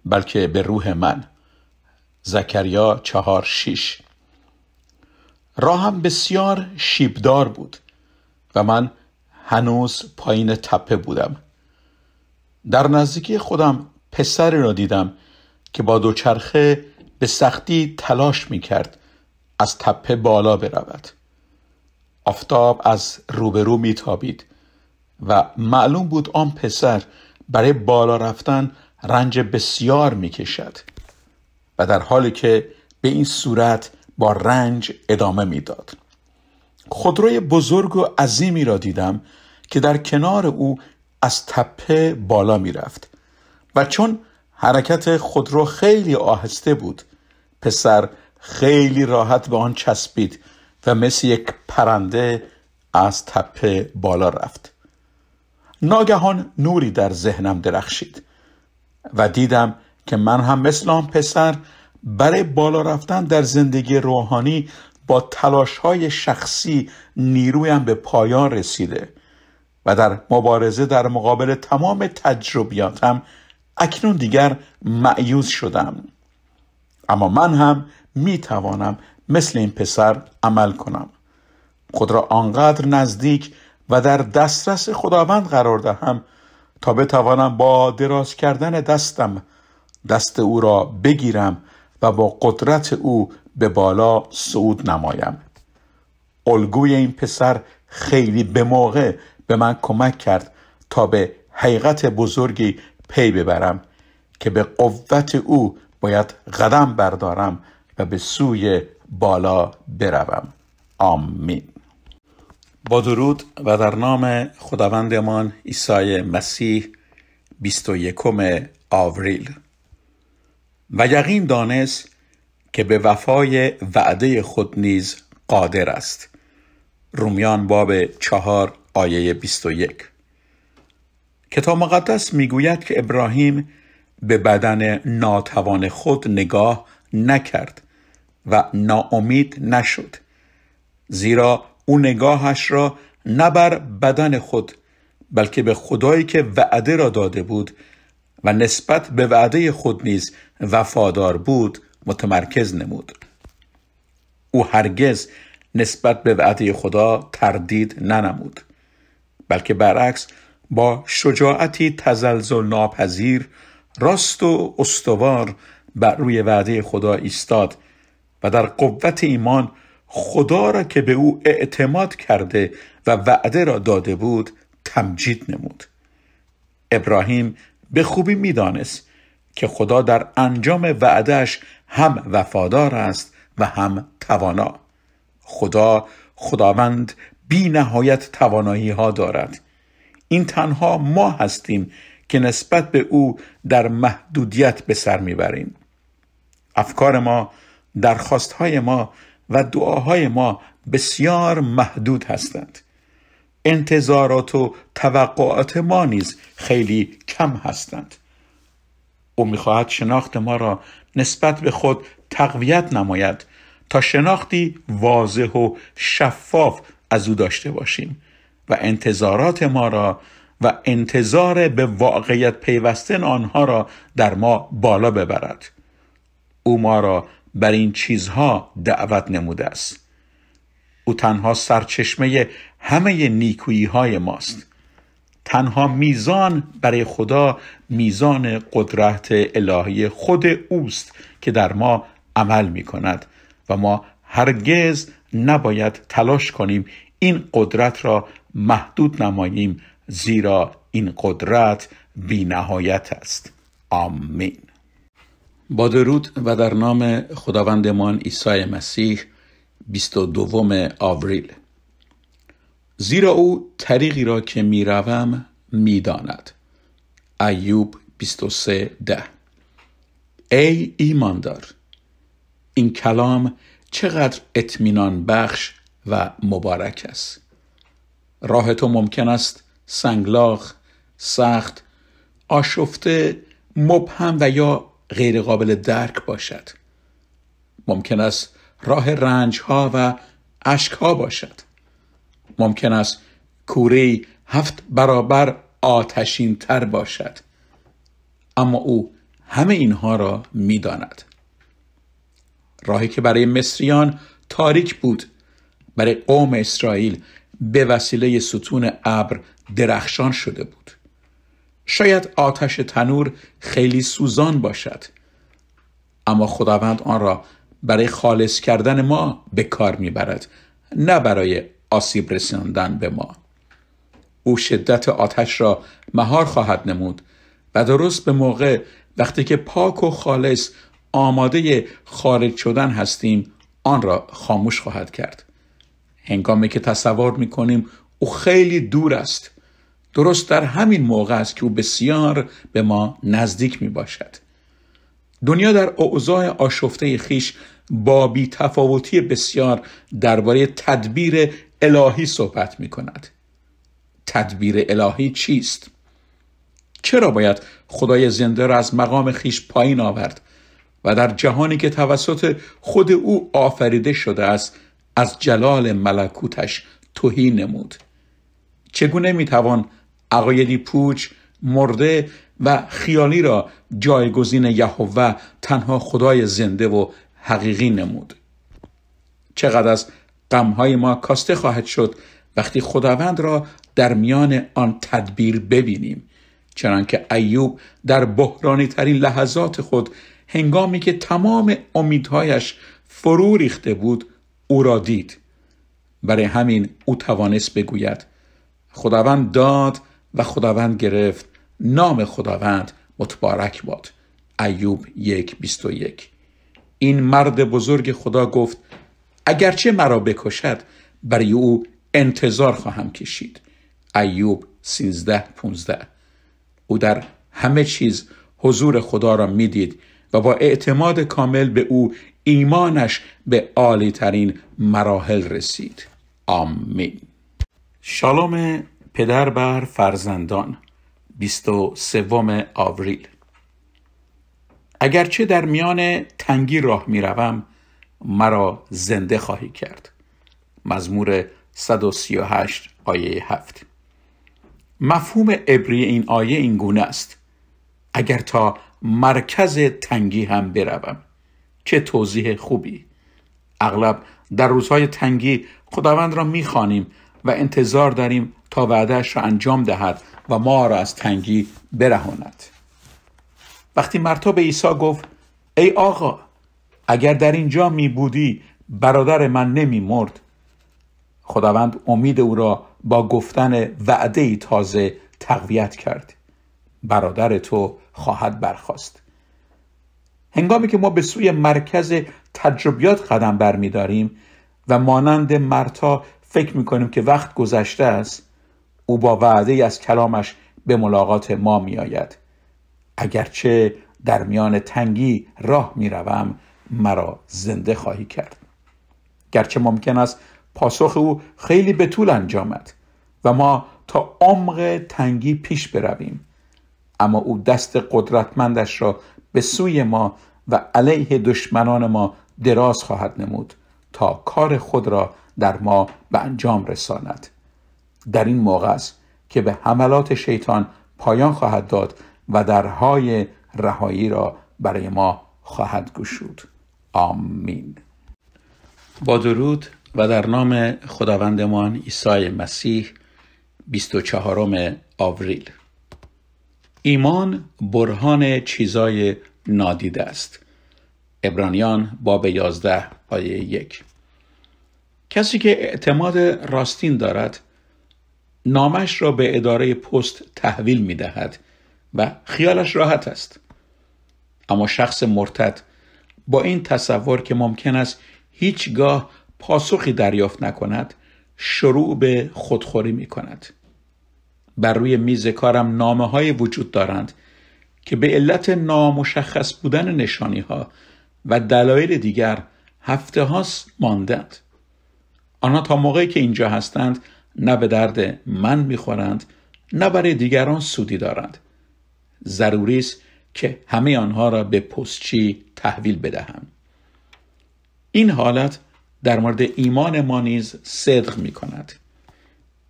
بلکه به روح من زکریا چهار شیش راهم بسیار شیبدار بود و من هنوز پایین تپه بودم در نزدیکی خودم پسری را دیدم که با دوچرخه به سختی تلاش می کرد از تپه بالا برود آفتاب از روبرو می تابید و معلوم بود آن پسر برای بالا رفتن رنج بسیار میکشد و در حالی که به این صورت با رنج ادامه میداد خودروی بزرگ و عظیمی را دیدم که در کنار او از تپه بالا میرفت و چون حرکت خودرو خیلی آهسته بود پسر خیلی راحت به آن چسبید و مثل یک پرنده از تپه بالا رفت ناگهان نوری در ذهنم درخشید و دیدم که من هم مثل آن پسر برای بالا رفتن در زندگی روحانی با تلاش های شخصی نیرویم به پایان رسیده و در مبارزه در مقابل تمام تجربیاتم اکنون دیگر معیوز شدم اما من هم می توانم مثل این پسر عمل کنم خود را آنقدر نزدیک و در دسترس خداوند قرار دهم تا بتوانم با دراز کردن دستم دست او را بگیرم و با قدرت او به بالا صعود نمایم الگوی این پسر خیلی به موقع به من کمک کرد تا به حقیقت بزرگی پی ببرم که به قوت او باید قدم بردارم و به سوی بالا بروم آمین با درود و در نام خداوندمان عیسی مسیح 21 آوریل و یقین دانست که به وفای وعده خود نیز قادر است رومیان باب چهار آیه 21 کتاب مقدس میگوید که ابراهیم به بدن ناتوان خود نگاه نکرد و ناامید نشد زیرا او نگاهش را نه بر بدن خود بلکه به خدایی که وعده را داده بود و نسبت به وعده خود نیز وفادار بود متمرکز نمود او هرگز نسبت به وعده خدا تردید ننمود بلکه برعکس با شجاعتی تزلزل ناپذیر راست و استوار بر روی وعده خدا ایستاد و در قوت ایمان خدا را که به او اعتماد کرده و وعده را داده بود تمجید نمود ابراهیم به خوبی میدانست که خدا در انجام وعدش هم وفادار است و هم توانا خدا خداوند بی نهایت توانایی ها دارد این تنها ما هستیم که نسبت به او در محدودیت به سر میبریم افکار ما درخواست های ما و دعاهای ما بسیار محدود هستند انتظارات و توقعات ما نیز خیلی کم هستند او میخواهد شناخت ما را نسبت به خود تقویت نماید تا شناختی واضح و شفاف از او داشته باشیم و انتظارات ما را و انتظار به واقعیت پیوستن آنها را در ما بالا ببرد او ما را بر این چیزها دعوت نموده است او تنها سرچشمه همه نیکویی های ماست تنها میزان برای خدا میزان قدرت الهی خود اوست که در ما عمل می کند و ما هرگز نباید تلاش کنیم این قدرت را محدود نماییم زیرا این قدرت بی نهایت است آمین با درود و در نام خداوندمان عیسی مسیح 22 آوریل زیرا او طریقی را که میروم میداند ایوب 23 ده ای ایماندار این کلام چقدر اطمینان بخش و مبارک است راه تو ممکن است سنگلاخ سخت آشفته مبهم و یا غیر قابل درک باشد ممکن است راه رنج ها و اشک ها باشد ممکن است کوری هفت برابر آتشین تر باشد اما او همه اینها را میداند راهی که برای مصریان تاریک بود برای قوم اسرائیل به وسیله ستون ابر درخشان شده بود شاید آتش تنور خیلی سوزان باشد اما خداوند آن را برای خالص کردن ما به کار میبرد نه برای آسیب رساندن به ما او شدت آتش را مهار خواهد نمود و درست به موقع وقتی که پاک و خالص آماده خارج شدن هستیم آن را خاموش خواهد کرد هنگامی که تصور می کنیم او خیلی دور است درست در همین موقع است که او بسیار به ما نزدیک می باشد دنیا در اوضاع آشفته خیش با بی تفاوتی بسیار درباره تدبیر الهی صحبت می کند تدبیر الهی چیست؟ چرا باید خدای زنده را از مقام خیش پایین آورد و در جهانی که توسط خود او آفریده شده است از جلال ملکوتش توهی نمود چگونه میتوان عقایدی پوچ مرده و خیالی را جایگزین یهوه تنها خدای زنده و حقیقی نمود چقدر از غمهای ما کاسته خواهد شد وقتی خداوند را در میان آن تدبیر ببینیم چنانکه ایوب در بحرانی ترین لحظات خود هنگامی که تمام امیدهایش فرو ریخته بود او را دید برای همین او توانست بگوید خداوند داد و خداوند گرفت نام خداوند متبارک باد ایوب یک بیست و یک این مرد بزرگ خدا گفت اگرچه مرا بکشد برای او انتظار خواهم کشید ایوب سینزده پونزده او در همه چیز حضور خدا را میدید و با اعتماد کامل به او ایمانش به عالی ترین مراحل رسید آمین شالوم پدر بر فرزندان 23 آوریل اگرچه در میان تنگی راه میروم مرا زنده خواهی کرد مزمور 138 آیه 7 مفهوم عبری این آیه این گونه است اگر تا مرکز تنگی هم بروم چه توضیح خوبی اغلب در روزهای تنگی خداوند را میخوانیم و انتظار داریم تا وعدهش را انجام دهد و ما را از تنگی برهاند وقتی مرتا به عیسی گفت ای آقا اگر در اینجا می بودی برادر من نمی مرد خداوند امید او را با گفتن وعده تازه تقویت کرد برادر تو خواهد برخواست هنگامی که ما به سوی مرکز تجربیات قدم برمیداریم و مانند مرتا فکر می کنیم که وقت گذشته است او با وعده از کلامش به ملاقات ما می آید اگرچه در میان تنگی راه می مرا زنده خواهی کرد گرچه ممکن است پاسخ او خیلی به طول انجامد و ما تا عمق تنگی پیش برویم اما او دست قدرتمندش را به سوی ما و علیه دشمنان ما دراز خواهد نمود تا کار خود را در ما به انجام رساند در این موقع است که به حملات شیطان پایان خواهد داد و درهای رهایی را برای ما خواهد گشود آمین با درود و در نام خداوندمان عیسی مسیح 24 آوریل ایمان برهان چیزای نادیده است ابرانیان باب 11 آیه 1 کسی که اعتماد راستین دارد نامش را به اداره پست تحویل می دهد و خیالش راحت است. اما شخص مرتد با این تصور که ممکن است هیچگاه پاسخی دریافت نکند شروع به خودخوری می کند. بر روی میز کارم نامه های وجود دارند که به علت نامشخص بودن نشانی ها و دلایل دیگر هفته هاست ماندند. آنها تا موقعی که اینجا هستند نه به درد من میخورند نه برای دیگران سودی دارند ضروری است که همه آنها را به پستچی تحویل بدهم این حالت در مورد ایمان ما نیز صدق می کند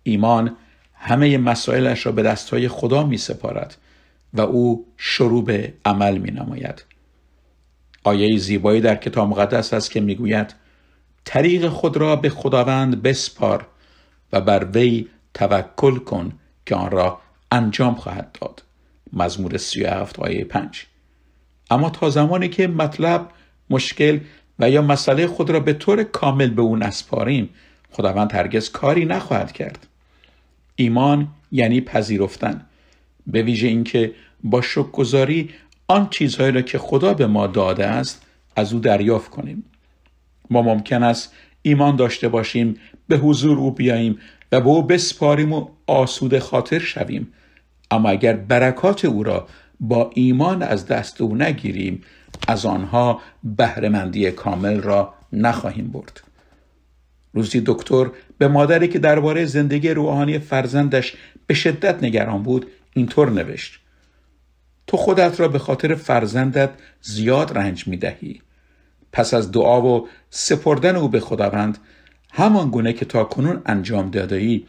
ایمان همه مسائلش را به دستهای خدا می سپارد و او شروع به عمل می نماید آیه زیبایی در کتاب مقدس است که می گوید طریق خود را به خداوند بسپار و بر وی توکل کن که آن را انجام خواهد داد مزمور 37 آیه 5 اما تا زمانی که مطلب مشکل و یا مسئله خود را به طور کامل به او نسپاریم خداوند هرگز کاری نخواهد کرد ایمان یعنی پذیرفتن به ویژه اینکه با شکرگزاری آن چیزهایی را که خدا به ما داده است از او دریافت کنیم ما ممکن است ایمان داشته باشیم به حضور او بیاییم و به او بسپاریم و آسوده خاطر شویم اما اگر برکات او را با ایمان از دست او نگیریم از آنها بهرهمندی کامل را نخواهیم برد روزی دکتر به مادری که درباره زندگی روحانی فرزندش به شدت نگران بود اینطور نوشت تو خودت را به خاطر فرزندت زیاد رنج می پس از دعا و سپردن او به خداوند همان گونه که تا کنون انجام داده ای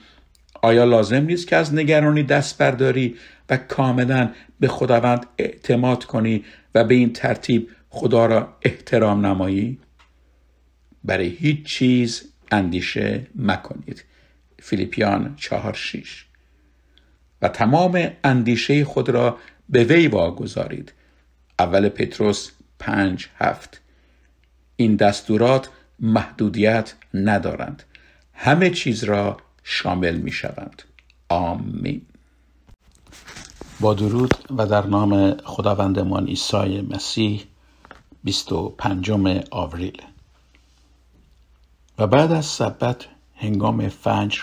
آیا لازم نیست که از نگرانی دست برداری و کاملا به خداوند اعتماد کنی و به این ترتیب خدا را احترام نمایی؟ برای هیچ چیز اندیشه مکنید فیلیپیان چهار شیش و تمام اندیشه خود را به وی واگذارید اول پتروس پنج هفت این دستورات محدودیت ندارند همه چیز را شامل می شوند آمین با درود و در نام خداوندمان عیسی مسیح 25 آوریل و بعد از سبت هنگام فجر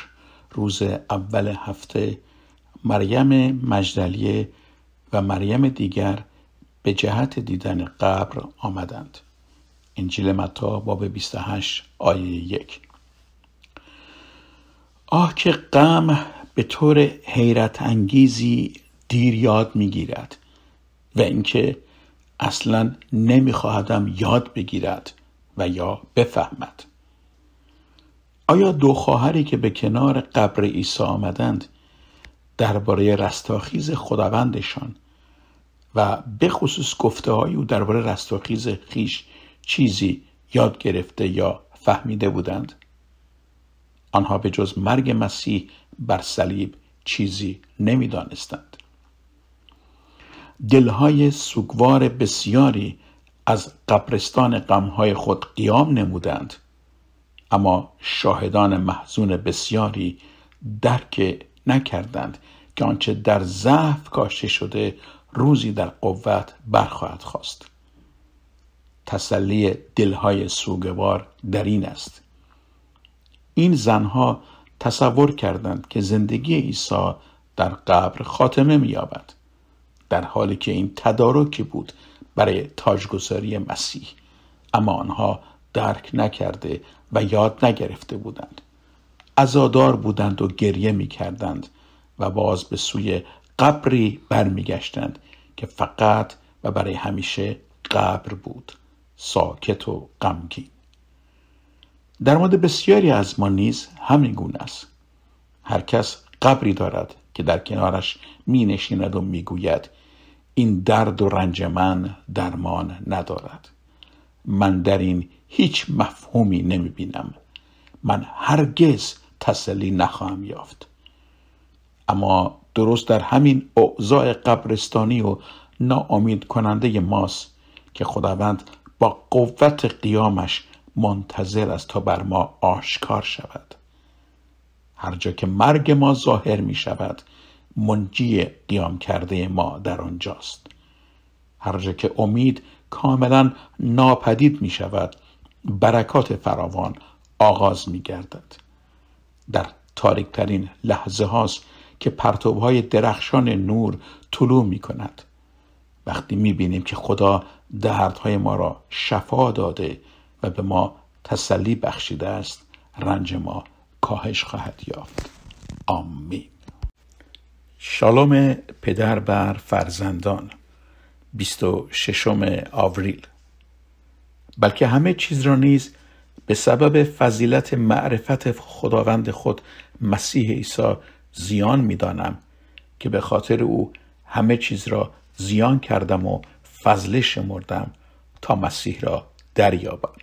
روز اول هفته مریم مجدلیه و مریم دیگر به جهت دیدن قبر آمدند انجیل متا باب 28 آیه 1 آه که غم به طور حیرت انگیزی دیر یاد میگیرد و اینکه اصلا نمیخواهدم یاد بگیرد و یا بفهمد آیا دو خواهری که به کنار قبر عیسی آمدند درباره رستاخیز خداوندشان و به خصوص گفته های او درباره رستاخیز خیش چیزی یاد گرفته یا فهمیده بودند آنها به جز مرگ مسیح بر صلیب چیزی نمیدانستند دلهای سوگوار بسیاری از قبرستان غمهای خود قیام نمودند اما شاهدان محزون بسیاری درک نکردند که آنچه در ضعف کاشته شده روزی در قوت برخواهد خواست تسلی دلهای سوگوار در این است این زنها تصور کردند که زندگی عیسی در قبر خاتمه مییابد در حالی که این تدارکی بود برای تاجگذاری مسیح اما آنها درک نکرده و یاد نگرفته بودند عزادار بودند و گریه میکردند و باز به سوی قبری برمیگشتند که فقط و برای همیشه قبر بود ساکت و غمگین در مورد بسیاری از ما نیز همین گونه است هر کس قبری دارد که در کنارش می نشیند و می گوید این درد و رنج من درمان ندارد من در این هیچ مفهومی نمی بینم من هرگز تسلی نخواهم یافت اما درست در همین اوضاع قبرستانی و ناامید کننده ماست که خداوند با قوت قیامش منتظر است تا بر ما آشکار شود هر جا که مرگ ما ظاهر می شود منجی قیام کرده ما در آنجاست هر جا که امید کاملا ناپدید می شود برکات فراوان آغاز می گردد در تاریکترین لحظه هاست که پرتوبهای درخشان نور طلوع می کند وقتی می بینیم که خدا دردهای ما را شفا داده و به ما تسلی بخشیده است رنج ما کاهش خواهد یافت آمین شالوم پدر بر فرزندان 26 آوریل بلکه همه چیز را نیز به سبب فضیلت معرفت خداوند خود مسیح عیسی زیان دانم که به خاطر او همه چیز را زیان کردم و فضله شمردم تا مسیح را دریابم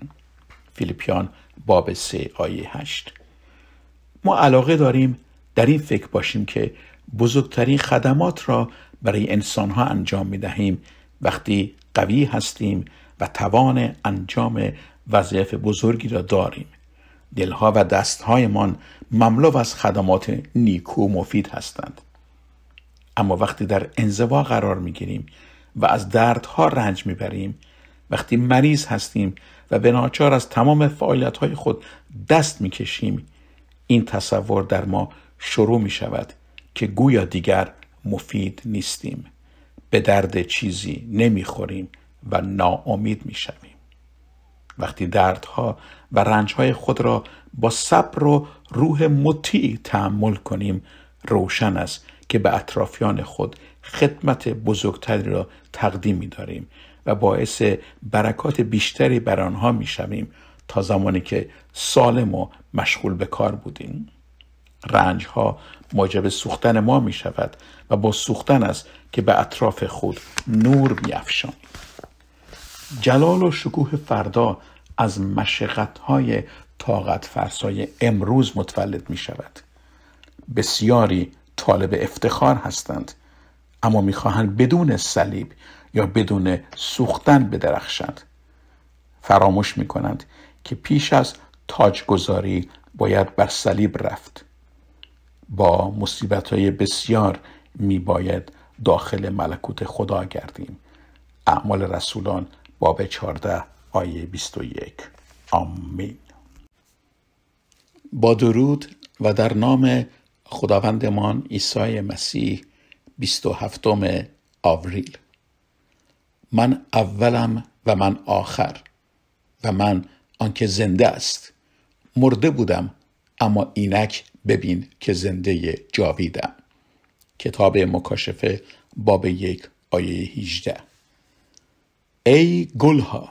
فیلیپیان باب 3 آیه 8 ما علاقه داریم در این فکر باشیم که بزرگترین خدمات را برای انسانها انجام می دهیم وقتی قوی هستیم و توان انجام وظایف بزرگی را داریم دلها و دستهایمان مملو از خدمات نیکو و مفید هستند اما وقتی در انزوا قرار می گیریم و از دردها رنج میبریم وقتی مریض هستیم و به ناچار از تمام فعالیت های خود دست میکشیم این تصور در ما شروع می شود که گویا دیگر مفید نیستیم به درد چیزی نمیخوریم و ناامید می شویم. وقتی دردها و رنجهای خود را با صبر و روح مطیع تحمل کنیم روشن است که به اطرافیان خود خدمت بزرگتری را تقدیم می داریم و باعث برکات بیشتری بر آنها می شویم تا زمانی که سالم و مشغول به کار بودیم رنج ها موجب سوختن ما می شود و با سوختن است که به اطراف خود نور می جلال و شکوه فردا از مشقت های طاقت فرسای امروز متولد می شود بسیاری طالب افتخار هستند اما میخواهند بدون صلیب یا بدون سوختن بدرخشند فراموش میکنند که پیش از تاجگذاری باید بر صلیب رفت با مصیبت های بسیار میباید داخل ملکوت خدا گردیم اعمال رسولان باب 14 آیه 21 آمین با درود و در نام خداوندمان عیسی مسیح 27 آوریل من اولم و من آخر و من آنکه زنده است مرده بودم اما اینک ببین که زنده جاویدم کتاب مکاشفه باب یک آیه 18 ای گلها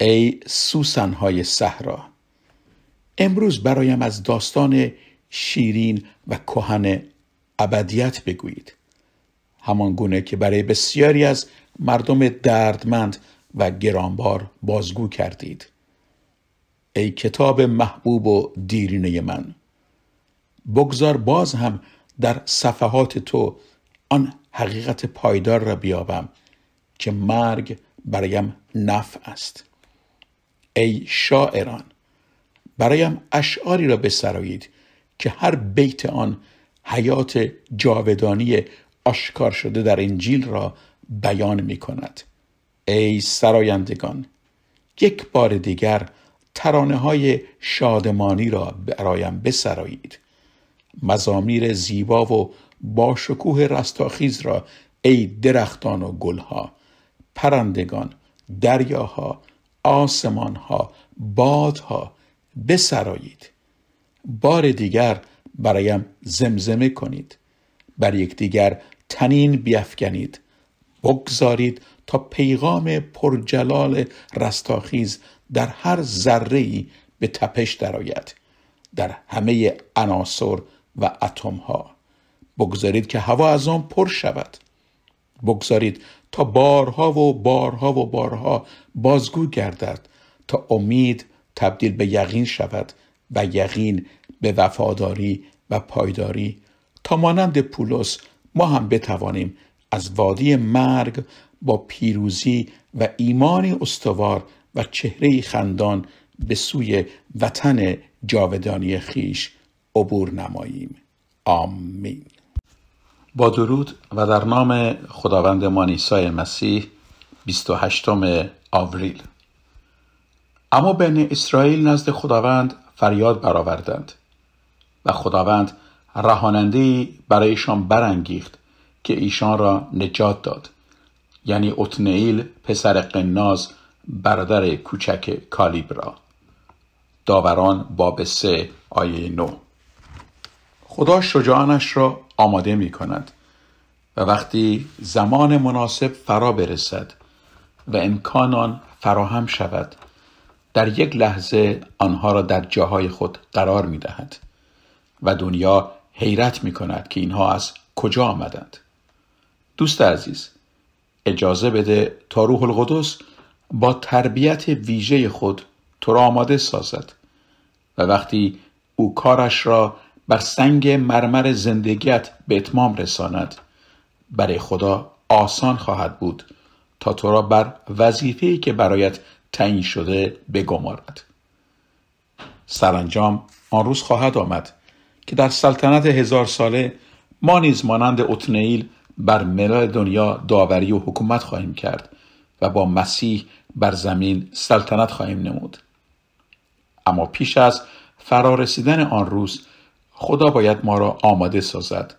ای سوسنهای صحرا امروز برایم از داستان شیرین و کهن ابدیت بگویید همان گونه که برای بسیاری از مردم دردمند و گرانبار بازگو کردید ای کتاب محبوب و دیرینه من بگذار باز هم در صفحات تو آن حقیقت پایدار را بیابم که مرگ برایم نفع است ای شاعران برایم اشعاری را بسرایید که هر بیت آن حیات جاودانی آشکار شده در انجیل را بیان می کند ای سرایندگان یک بار دیگر ترانه های شادمانی را برایم بسرایید مزامیر زیبا و باشکوه رستاخیز را ای درختان و گلها پرندگان دریاها آسمانها بادها بسرایید بار دیگر برایم زمزمه کنید بر یکدیگر تنین بیافکنید بگذارید تا پیغام پرجلال رستاخیز در هر ذره به تپش درآید در همه عناصر و اتم ها بگذارید که هوا از آن پر شود بگذارید تا بارها و بارها و بارها بازگو گردد تا امید تبدیل به یقین شود و یقین به وفاداری و پایداری تا مانند پولس ما هم بتوانیم از وادی مرگ با پیروزی و ایمانی استوار و چهره خندان به سوی وطن جاودانی خیش عبور نماییم آمین با درود و در نام خداوند ما عیسی مسیح 28 آوریل اما بین اسرائیل نزد خداوند فریاد برآوردند و خداوند رهاننده برایشان برانگیخت که ایشان را نجات داد یعنی اتنئیل پسر قناز برادر کوچک کالیب را داوران باب سه آیه نو خدا شجاعانش را آماده می کند و وقتی زمان مناسب فرا برسد و امکان آن فراهم شود در یک لحظه آنها را در جاهای خود قرار می دهد و دنیا حیرت می کند که اینها از کجا آمدند دوست عزیز اجازه بده تا روح القدس با تربیت ویژه خود تو را آماده سازد و وقتی او کارش را بر سنگ مرمر زندگیت به اتمام رساند برای خدا آسان خواهد بود تا تو را بر وظیفه‌ای که برایت تعیین شده بگمارد سرانجام آن روز خواهد آمد که در سلطنت هزار ساله ما نیز مانند اتنیل بر ملل دنیا داوری و حکومت خواهیم کرد و با مسیح بر زمین سلطنت خواهیم نمود اما پیش از فرارسیدن آن روز خدا باید ما را آماده سازد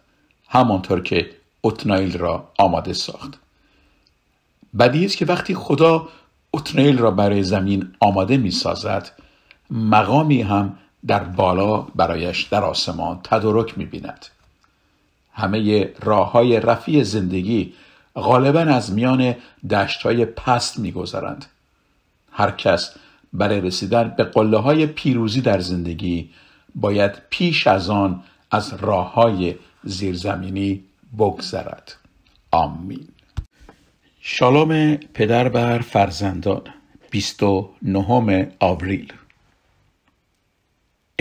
همانطور که اتنایل را آماده ساخت بدی است که وقتی خدا اتنیل را برای زمین آماده می سازد مقامی هم در بالا برایش در آسمان تدارک میبیند همه راه های رفی زندگی غالبا از میان دشت های پست میگذرند هر کس برای رسیدن به قله های پیروزی در زندگی باید پیش از آن از راه های زیرزمینی بگذرد آمین شالوم پدر بر فرزندان 29 آوریل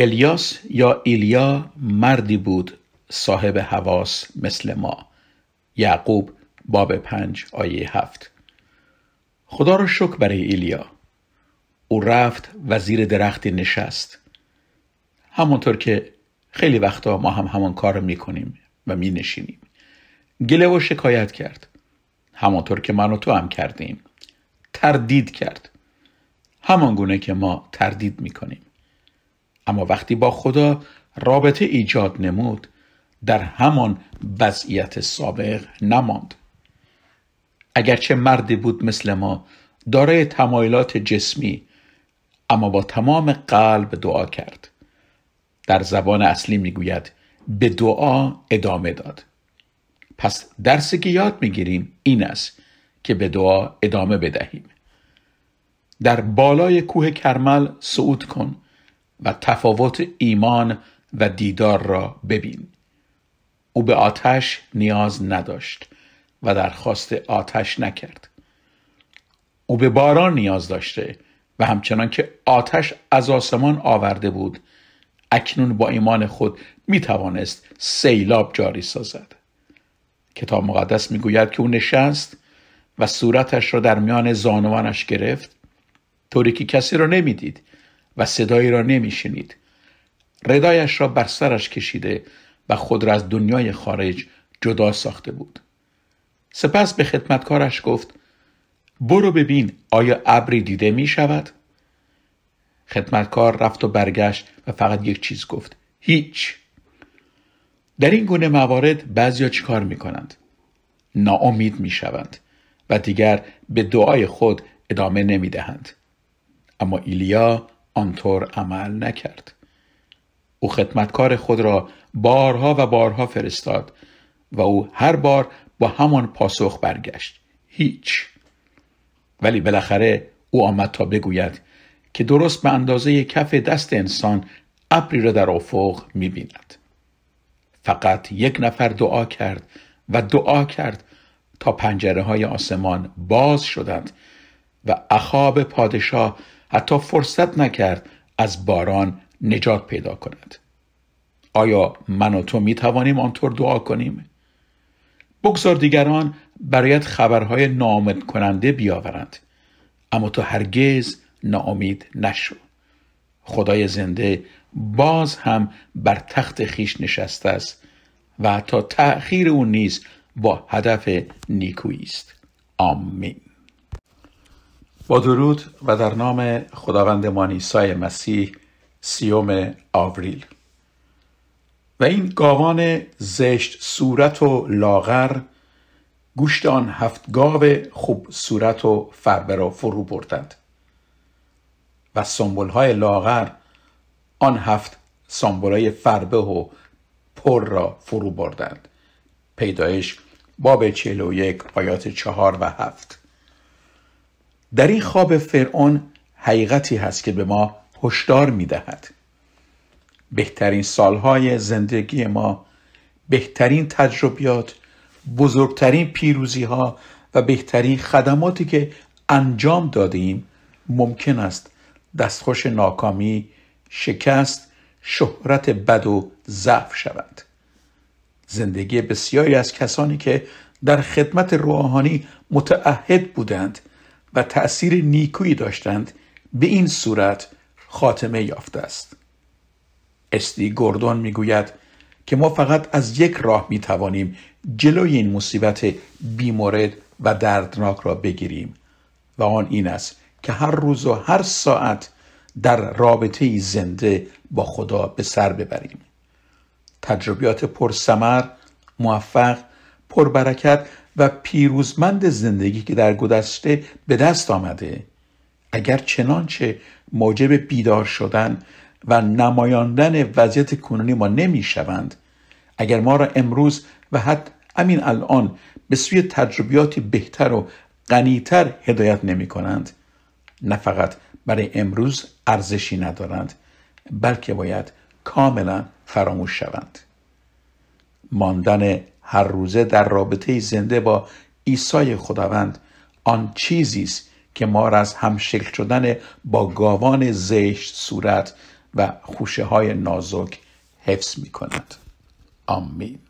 الیاس یا ایلیا مردی بود صاحب حواس مثل ما یعقوب باب پنج آیه هفت خدا را شکر برای ایلیا او رفت و زیر درختی نشست همونطور که خیلی وقتا ما هم همان کار رو میکنیم و می نشینیم گله و شکایت کرد همانطور که من و تو هم کردیم تردید کرد همان گونه که ما تردید میکنیم اما وقتی با خدا رابطه ایجاد نمود در همان وضعیت سابق نماند اگرچه مردی بود مثل ما دارای تمایلات جسمی اما با تمام قلب دعا کرد در زبان اصلی میگوید به دعا ادامه داد پس درسی که یاد میگیریم این است که به دعا ادامه بدهیم در بالای کوه کرمل صعود کن و تفاوت ایمان و دیدار را ببین او به آتش نیاز نداشت و درخواست آتش نکرد او به باران نیاز داشته و همچنان که آتش از آسمان آورده بود اکنون با ایمان خود می توانست سیلاب جاری سازد کتاب مقدس می گوید که او نشست و صورتش را در میان زانوانش گرفت طوری که کسی را نمیدید و صدایی را نمیشنید ردایش را بر سرش کشیده و خود را از دنیای خارج جدا ساخته بود سپس به خدمتکارش گفت برو ببین آیا ابری دیده می شود؟ خدمتکار رفت و برگشت و فقط یک چیز گفت هیچ در این گونه موارد چی چیکار می کنند؟ ناامید می شوند و دیگر به دعای خود ادامه نمی دهند. اما ایلیا آنطور عمل نکرد او خدمتکار خود را بارها و بارها فرستاد و او هر بار با همان پاسخ برگشت هیچ ولی بالاخره او آمد تا بگوید که درست به اندازه کف دست انسان ابری را در افق میبیند فقط یک نفر دعا کرد و دعا کرد تا پنجره های آسمان باز شدند و اخاب پادشاه حتی فرصت نکرد از باران نجات پیدا کند آیا من و تو می توانیم آنطور دعا کنیم؟ بگذار دیگران برایت خبرهای نامد کننده بیاورند اما تو هرگز ناامید نشو خدای زنده باز هم بر تخت خیش نشسته است و تا تأخیر او نیز با هدف نیکویی است آمین با درود و در نام خداوند مانیسای مسیح سیوم آوریل و این گاوان زشت صورت و لاغر گوشت آن هفت گاو خوب صورت و را فرو بردند و های لاغر آن هفت های فربه و پر را فرو بردند پیدایش باب 41 آیات چهار و هفت در این خواب فرعون حقیقتی هست که به ما هشدار دهد بهترین سالهای زندگی ما بهترین تجربیات بزرگترین پیروزی ها و بهترین خدماتی که انجام دادیم ممکن است دستخوش ناکامی شکست شهرت بد و ضعف شوند. زندگی بسیاری از کسانی که در خدمت روحانی متعهد بودند و تأثیر نیکویی داشتند به این صورت خاتمه یافته است استی گوردون میگوید که ما فقط از یک راه می توانیم جلوی این مصیبت بیمورد و دردناک را بگیریم و آن این است که هر روز و هر ساعت در رابطه زنده با خدا به سر ببریم تجربیات پرسمر موفق پربرکت و پیروزمند زندگی که در گذشته به دست آمده اگر چنانچه موجب بیدار شدن و نمایاندن وضعیت کنونی ما نمی شوند اگر ما را امروز و حتی همین الان به سوی تجربیاتی بهتر و غنیتر هدایت نمی کنند نه فقط برای امروز ارزشی ندارند بلکه باید کاملا فراموش شوند ماندن هر روزه در رابطه زنده با عیسی خداوند آن چیزی است که ما را از هم شدن با گاوان زشت صورت و خوشه های نازک حفظ می کند. آمین